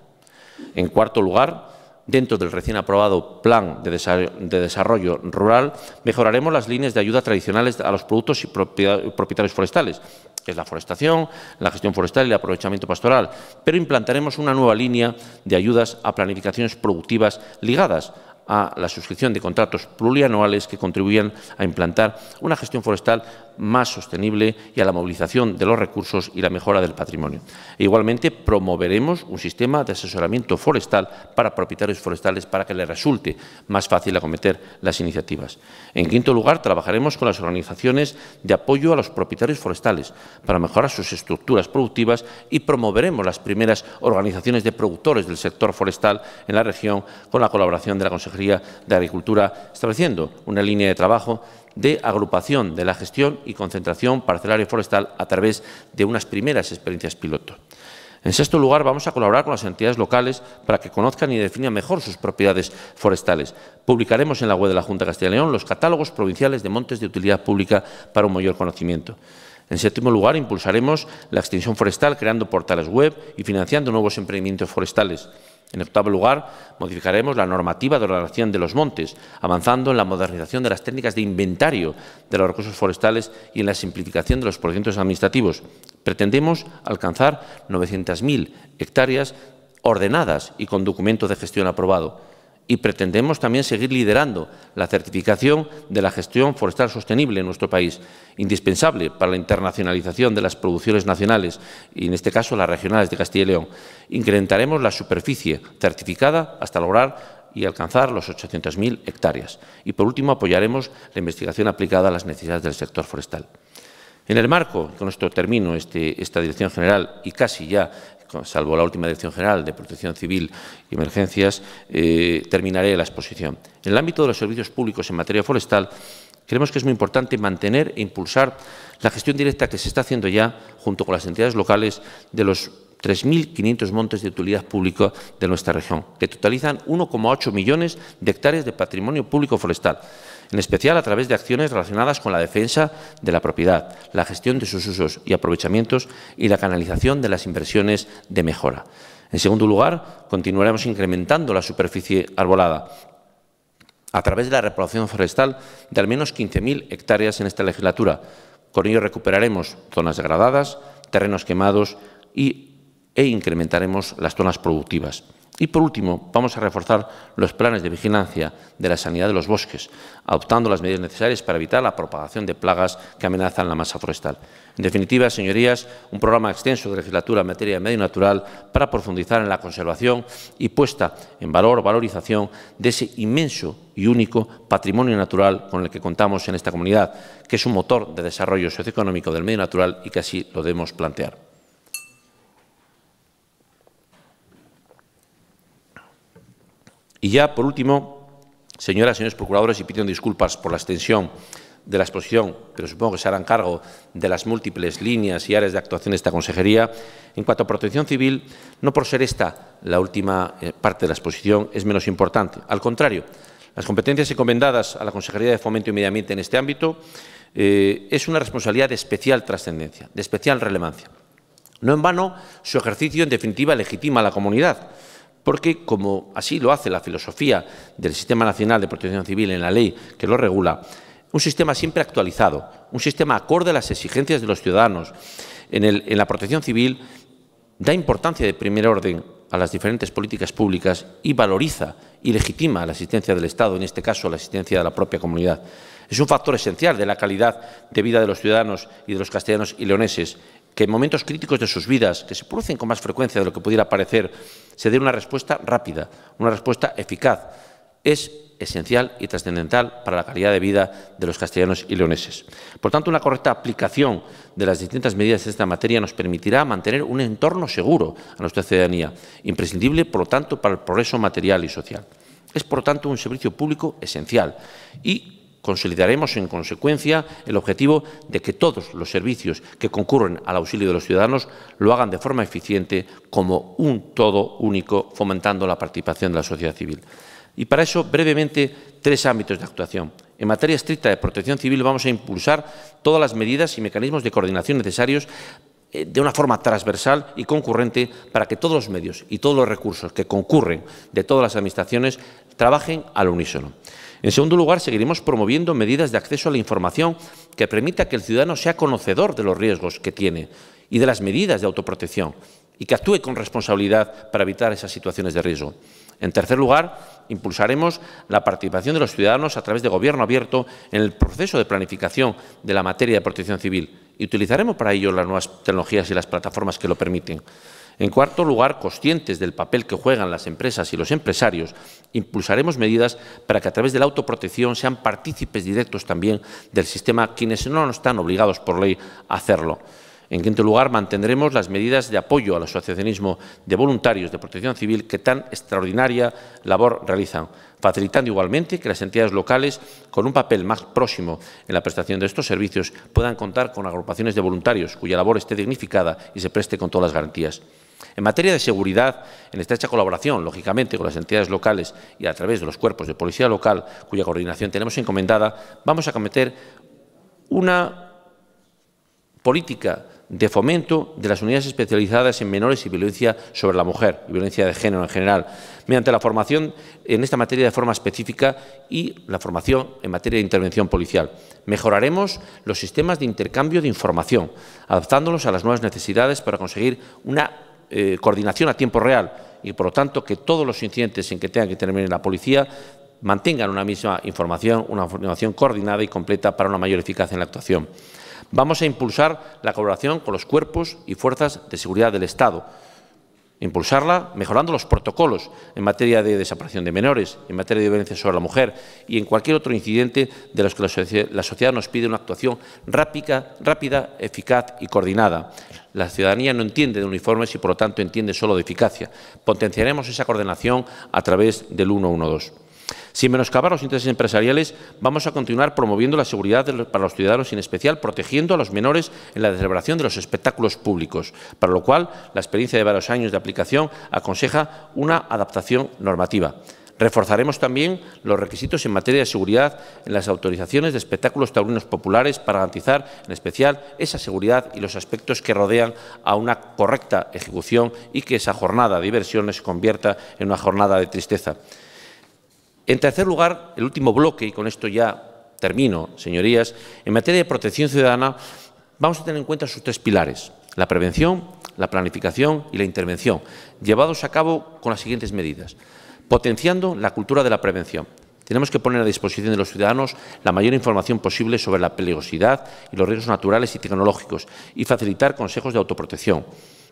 S1: En cuarto lugar, dentro del recién aprobado Plan de Desarrollo Rural, mejoraremos las líneas de ayuda tradicionales a los productos y propietarios forestales, que es la forestación, la gestión forestal y el aprovechamiento pastoral, pero implantaremos una nueva línea de ayudas a planificaciones productivas ligadas a la suscripción de contratos plurianuales que contribuyan a implantar una gestión forestal más sostenible y a la movilización de los recursos y la mejora del patrimonio. E igualmente, promoveremos un sistema de asesoramiento forestal para propietarios forestales para que les resulte más fácil acometer las iniciativas. En quinto lugar, trabajaremos con las organizaciones de apoyo a los propietarios forestales para mejorar sus estructuras productivas y promoveremos las primeras organizaciones de productores del sector forestal en la región con la colaboración de la Consejería de Agricultura, estableciendo una línea de trabajo de agrupación de la gestión y concentración parcelaria forestal a través de unas primeras experiencias piloto. En sexto lugar, vamos a colaborar con las entidades locales para que conozcan y definan mejor sus propiedades forestales. Publicaremos en la web de la Junta de Castilla y León los catálogos provinciales de montes de utilidad pública para un mayor conocimiento. En séptimo lugar, impulsaremos la extensión forestal creando portales web y financiando nuevos emprendimientos forestales. En octavo lugar, modificaremos la normativa de ordenación de los montes, avanzando en la modernización de las técnicas de inventario de los recursos forestales y en la simplificación de los procedimientos administrativos. Pretendemos alcanzar 900.000 hectáreas ordenadas y con documento de gestión aprobado y pretendemos también seguir liderando la certificación de la gestión forestal sostenible en nuestro país, indispensable para la internacionalización de las producciones nacionales y, en este caso, las regionales de Castilla y León. Incrementaremos la superficie certificada hasta lograr y alcanzar los 800.000 hectáreas. Y, por último, apoyaremos la investigación aplicada a las necesidades del sector forestal. En el marco, con esto termino este, esta Dirección General y casi ya salvo la última Dirección General de Protección Civil y Emergencias, eh, terminaré la exposición. En el ámbito de los servicios públicos en materia forestal, creemos que es muy importante mantener e impulsar la gestión directa que se está haciendo ya, junto con las entidades locales, de los 3.500 montes de utilidad pública de nuestra región, que totalizan 1,8 millones de hectáreas de patrimonio público forestal en especial a través de acciones relacionadas con la defensa de la propiedad, la gestión de sus usos y aprovechamientos y la canalización de las inversiones de mejora. En segundo lugar, continuaremos incrementando la superficie arbolada a través de la reproducción forestal de al menos 15.000 hectáreas en esta legislatura. Con ello recuperaremos zonas degradadas, terrenos quemados e incrementaremos las zonas productivas. Y por último, vamos a reforzar los planes de vigilancia de la sanidad de los bosques, adoptando las medidas necesarias para evitar la propagación de plagas que amenazan la masa forestal. En definitiva, señorías, un programa extenso de legislatura en materia de medio natural para profundizar en la conservación y puesta en valor, valorización de ese inmenso y único patrimonio natural con el que contamos en esta comunidad, que es un motor de desarrollo socioeconómico del medio natural y que así lo debemos plantear. Y ya, por último, señoras, y señores procuradores, y pido disculpas por la extensión de la exposición, pero supongo que se harán cargo de las múltiples líneas y áreas de actuación de esta consejería. En cuanto a protección civil, no por ser esta la última eh, parte de la exposición es menos importante. Al contrario, las competencias encomendadas a la Consejería de Fomento y Medio Ambiente en este ámbito eh, es una responsabilidad de especial trascendencia, de especial relevancia. No en vano, su ejercicio, en definitiva, legitima a la comunidad porque como así lo hace la filosofía del Sistema Nacional de Protección Civil en la ley que lo regula, un sistema siempre actualizado, un sistema acorde a las exigencias de los ciudadanos en, la protección civil, da importancia de primer orden a las diferentes políticas públicas y valoriza y legitima la asistencia del Estado, en este caso la asistencia de la propia comunidad. Es un factor esencial de la calidad de vida de los ciudadanos y de los castellanos y leoneses que en momentos críticos de sus vidas, que se producen con más frecuencia de lo que pudiera parecer, se dé una respuesta rápida, una respuesta eficaz. Es esencial y trascendental para la calidad de vida de los castellanos y leoneses. Por tanto, una correcta aplicación de las distintas medidas de esta materia nos permitirá mantener un entorno seguro a nuestra ciudadanía, imprescindible, por lo tanto, para el progreso material y social. Es, por tanto, un servicio público esencial y Consolidaremos, en consecuencia, el objetivo de que todos los servicios que concurren al auxilio de los ciudadanos lo hagan de forma eficiente como un todo único, fomentando la participación de la sociedad civil. Y para eso, brevemente, tres ámbitos de actuación. En materia estricta de protección civil vamos a impulsar todas las medidas y mecanismos de coordinación necesarios eh, de una forma transversal y concurrente para que todos los medios y todos los recursos que concurren de todas las administraciones trabajen al unísono. En segundo lugar, seguiremos promoviendo medidas de acceso a la información que permita que el ciudadano sea conocedor de los riesgos que tiene y de las medidas de autoprotección y que actúe con responsabilidad para evitar esas situaciones de riesgo. En tercer lugar, impulsaremos la participación de los ciudadanos a través de Gobierno abierto en el proceso de planificación de la materia de protección civil y utilizaremos para ello las nuevas tecnologías y las plataformas que lo permiten. En cuarto lugar, conscientes del papel que juegan las empresas y los empresarios, impulsaremos medidas para que a través de la autoprotección sean partícipes directos también del sistema quienes no están obligados por ley a hacerlo. En quinto lugar, mantendremos las medidas de apoyo al asociacionismo de voluntarios de protección civil que tan extraordinaria labor realizan, facilitando igualmente que las entidades locales, con un papel más próximo en la prestación de estos servicios, puedan contar con agrupaciones de voluntarios cuya labor esté dignificada y se preste con todas las garantías. En materia de seguridad, en estrecha colaboración, lógicamente, con las entidades locales y a través de los cuerpos de policía local, cuya coordinación tenemos encomendada, vamos a cometer una política de fomento de las unidades especializadas en menores y violencia sobre la mujer y violencia de género en general, mediante la formación en esta materia de forma específica y la formación en materia de intervención policial. Mejoraremos los sistemas de intercambio de información, adaptándolos a las nuevas necesidades para conseguir una eh, coordinación a tiempo real y, por lo tanto, que todos los incidentes en que tenga que intervenir la policía mantengan una misma información, una información coordinada y completa para una mayor eficacia en la actuación. Vamos a impulsar la colaboración con los cuerpos y fuerzas de seguridad del Estado, impulsarla mejorando los protocolos en materia de desaparición de menores, en materia de violencia sobre la mujer y en cualquier otro incidente de los que la sociedad, nos pide una actuación rápida, rápida, eficaz y coordinada. La ciudadanía no entiende de uniformes y, por lo tanto, entiende solo de eficacia. Potenciaremos esa coordinación a través del 112. Sin menoscabar los intereses empresariales, vamos a continuar promoviendo la seguridad para los ciudadanos y en especial protegiendo a los menores en la celebración de los espectáculos públicos, para lo cual la experiencia de varios años de aplicación aconseja una adaptación normativa. Reforzaremos también los requisitos en materia de seguridad en las autorizaciones de espectáculos taurinos populares para garantizar, en especial, esa seguridad y los aspectos que rodean a una correcta ejecución y que esa jornada de diversión se convierta en una jornada de tristeza. En tercer lugar, el último bloque, y con esto ya termino, señorías, en materia de protección ciudadana vamos a tener en cuenta sus tres pilares, la prevención, la planificación y la intervención, llevados a cabo con las siguientes medidas. Potenciando la cultura de la prevención. Tenemos que poner a disposición de los ciudadanos la mayor información posible sobre la peligrosidad y los riesgos naturales y tecnológicos y facilitar consejos de autoprotección.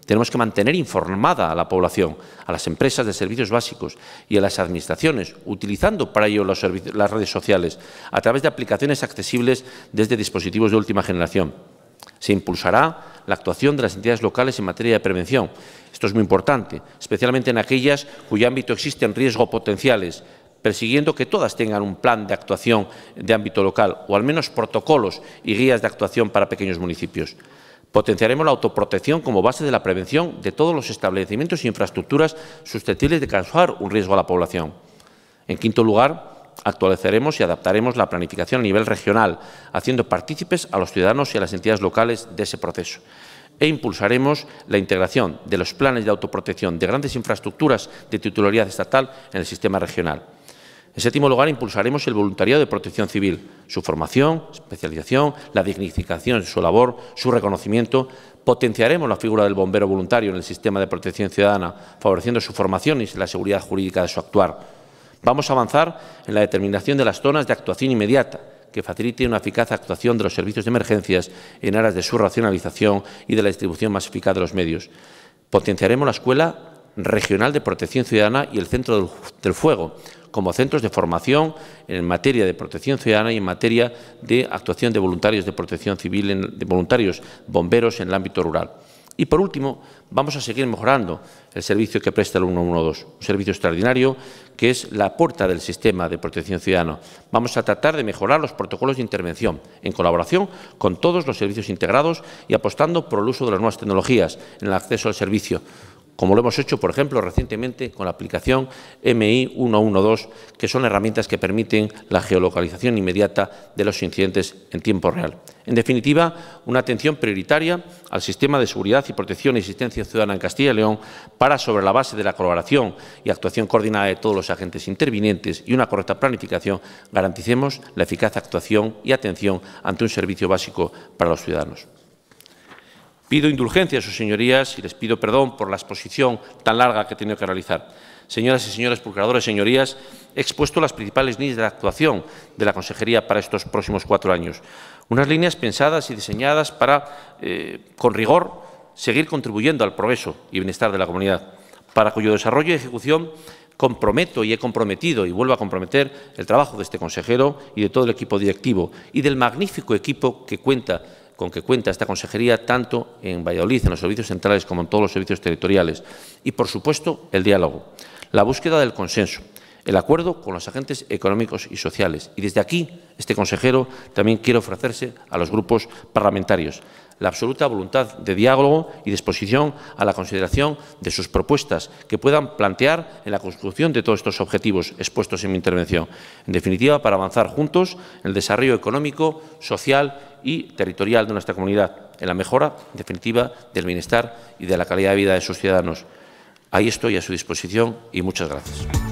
S1: Tenemos que mantener informada a la población, a las empresas de servicios básicos y a las administraciones, utilizando para ello las redes sociales a través de aplicaciones accesibles desde dispositivos de última generación. Se impulsará la actuación de las entidades locales en materia de prevención. Esto es muy importante, especialmente en aquellas cuyo ámbito existen riesgos potenciales, persiguiendo que todas tengan un plan de actuación de ámbito local o al menos protocolos y guías de actuación para pequeños municipios. Potenciaremos la autoprotección como base de la prevención de todos los establecimientos e infraestructuras susceptibles de causar un riesgo a la población. En quinto lugar, actualizaremos y adaptaremos la planificación a nivel regional, haciendo partícipes a los ciudadanos y a las entidades locales de ese proceso. E impulsaremos la integración de los planes de autoprotección de grandes infraestructuras de titularidad estatal en el sistema regional. En séptimo lugar, impulsaremos el voluntariado de protección civil, su formación, especialización, la dignificación de su labor, su reconocimiento. Potenciaremos la figura del bombero voluntario en el sistema de protección ciudadana, favoreciendo su formación y la seguridad jurídica de su actuar. Vamos a avanzar en la determinación de las zonas de actuación inmediata, que facilite una eficaz actuación de los servicios de emergencias en aras de su racionalización y de la distribución más eficaz de los medios. Potenciaremos la escuela Regional de Protección Ciudadana y el Centro del Fuego, como centros de formación en materia de protección ciudadana y en materia de actuación de voluntarios de protección civil, de voluntarios bomberos en el ámbito rural. Y por último, vamos a seguir mejorando el servicio que presta el 112, un servicio extraordinario que es la puerta del sistema de protección ciudadana. Vamos a tratar de mejorar los protocolos de intervención en colaboración con todos los servicios integrados y apostando por el uso de las nuevas tecnologías en el acceso al servicio como lo hemos hecho, por ejemplo, recientemente con la aplicación MI 112, que son herramientas que permiten la geolocalización inmediata de los incidentes en tiempo real. En definitiva, una atención prioritaria al sistema de seguridad y protección y asistencia ciudadana en Castilla y León para, sobre la base de la colaboración y actuación coordinada de todos los agentes intervinientes y una correcta planificación, garanticemos la eficaz actuación y atención ante un servicio básico para los ciudadanos. Pido indulgencia a sus señorías y les pido perdón por la exposición tan larga que he tenido que realizar. Señoras y señores procuradores, señorías, he expuesto las principales líneas de actuación de la Consejería para estos próximos cuatro años. Unas líneas pensadas y diseñadas para, eh, con rigor, seguir contribuyendo al progreso y bienestar de la comunidad, para cuyo desarrollo y ejecución comprometo y he comprometido y vuelvo a comprometer el trabajo de este consejero y de todo el equipo directivo y del magnífico equipo que cuenta con que cuenta esta consejería tanto en Valladolid, en los servicios centrales, como en todos los servicios territoriales. Y, por supuesto, el diálogo, la búsqueda del consenso, el acuerdo con los agentes económicos y sociales. Y desde aquí, este consejero también quiere ofrecerse a los grupos parlamentarios la absoluta voluntad de diálogo y disposición a la consideración de sus propuestas que puedan plantear en la construcción de todos estos objetivos expuestos en mi intervención. En definitiva, para avanzar juntos en el desarrollo económico, social y territorial de nuestra comunidad, en la mejora, en definitiva, del bienestar y de la calidad de vida de sus ciudadanos. Ahí estoy a su disposición y muchas gracias.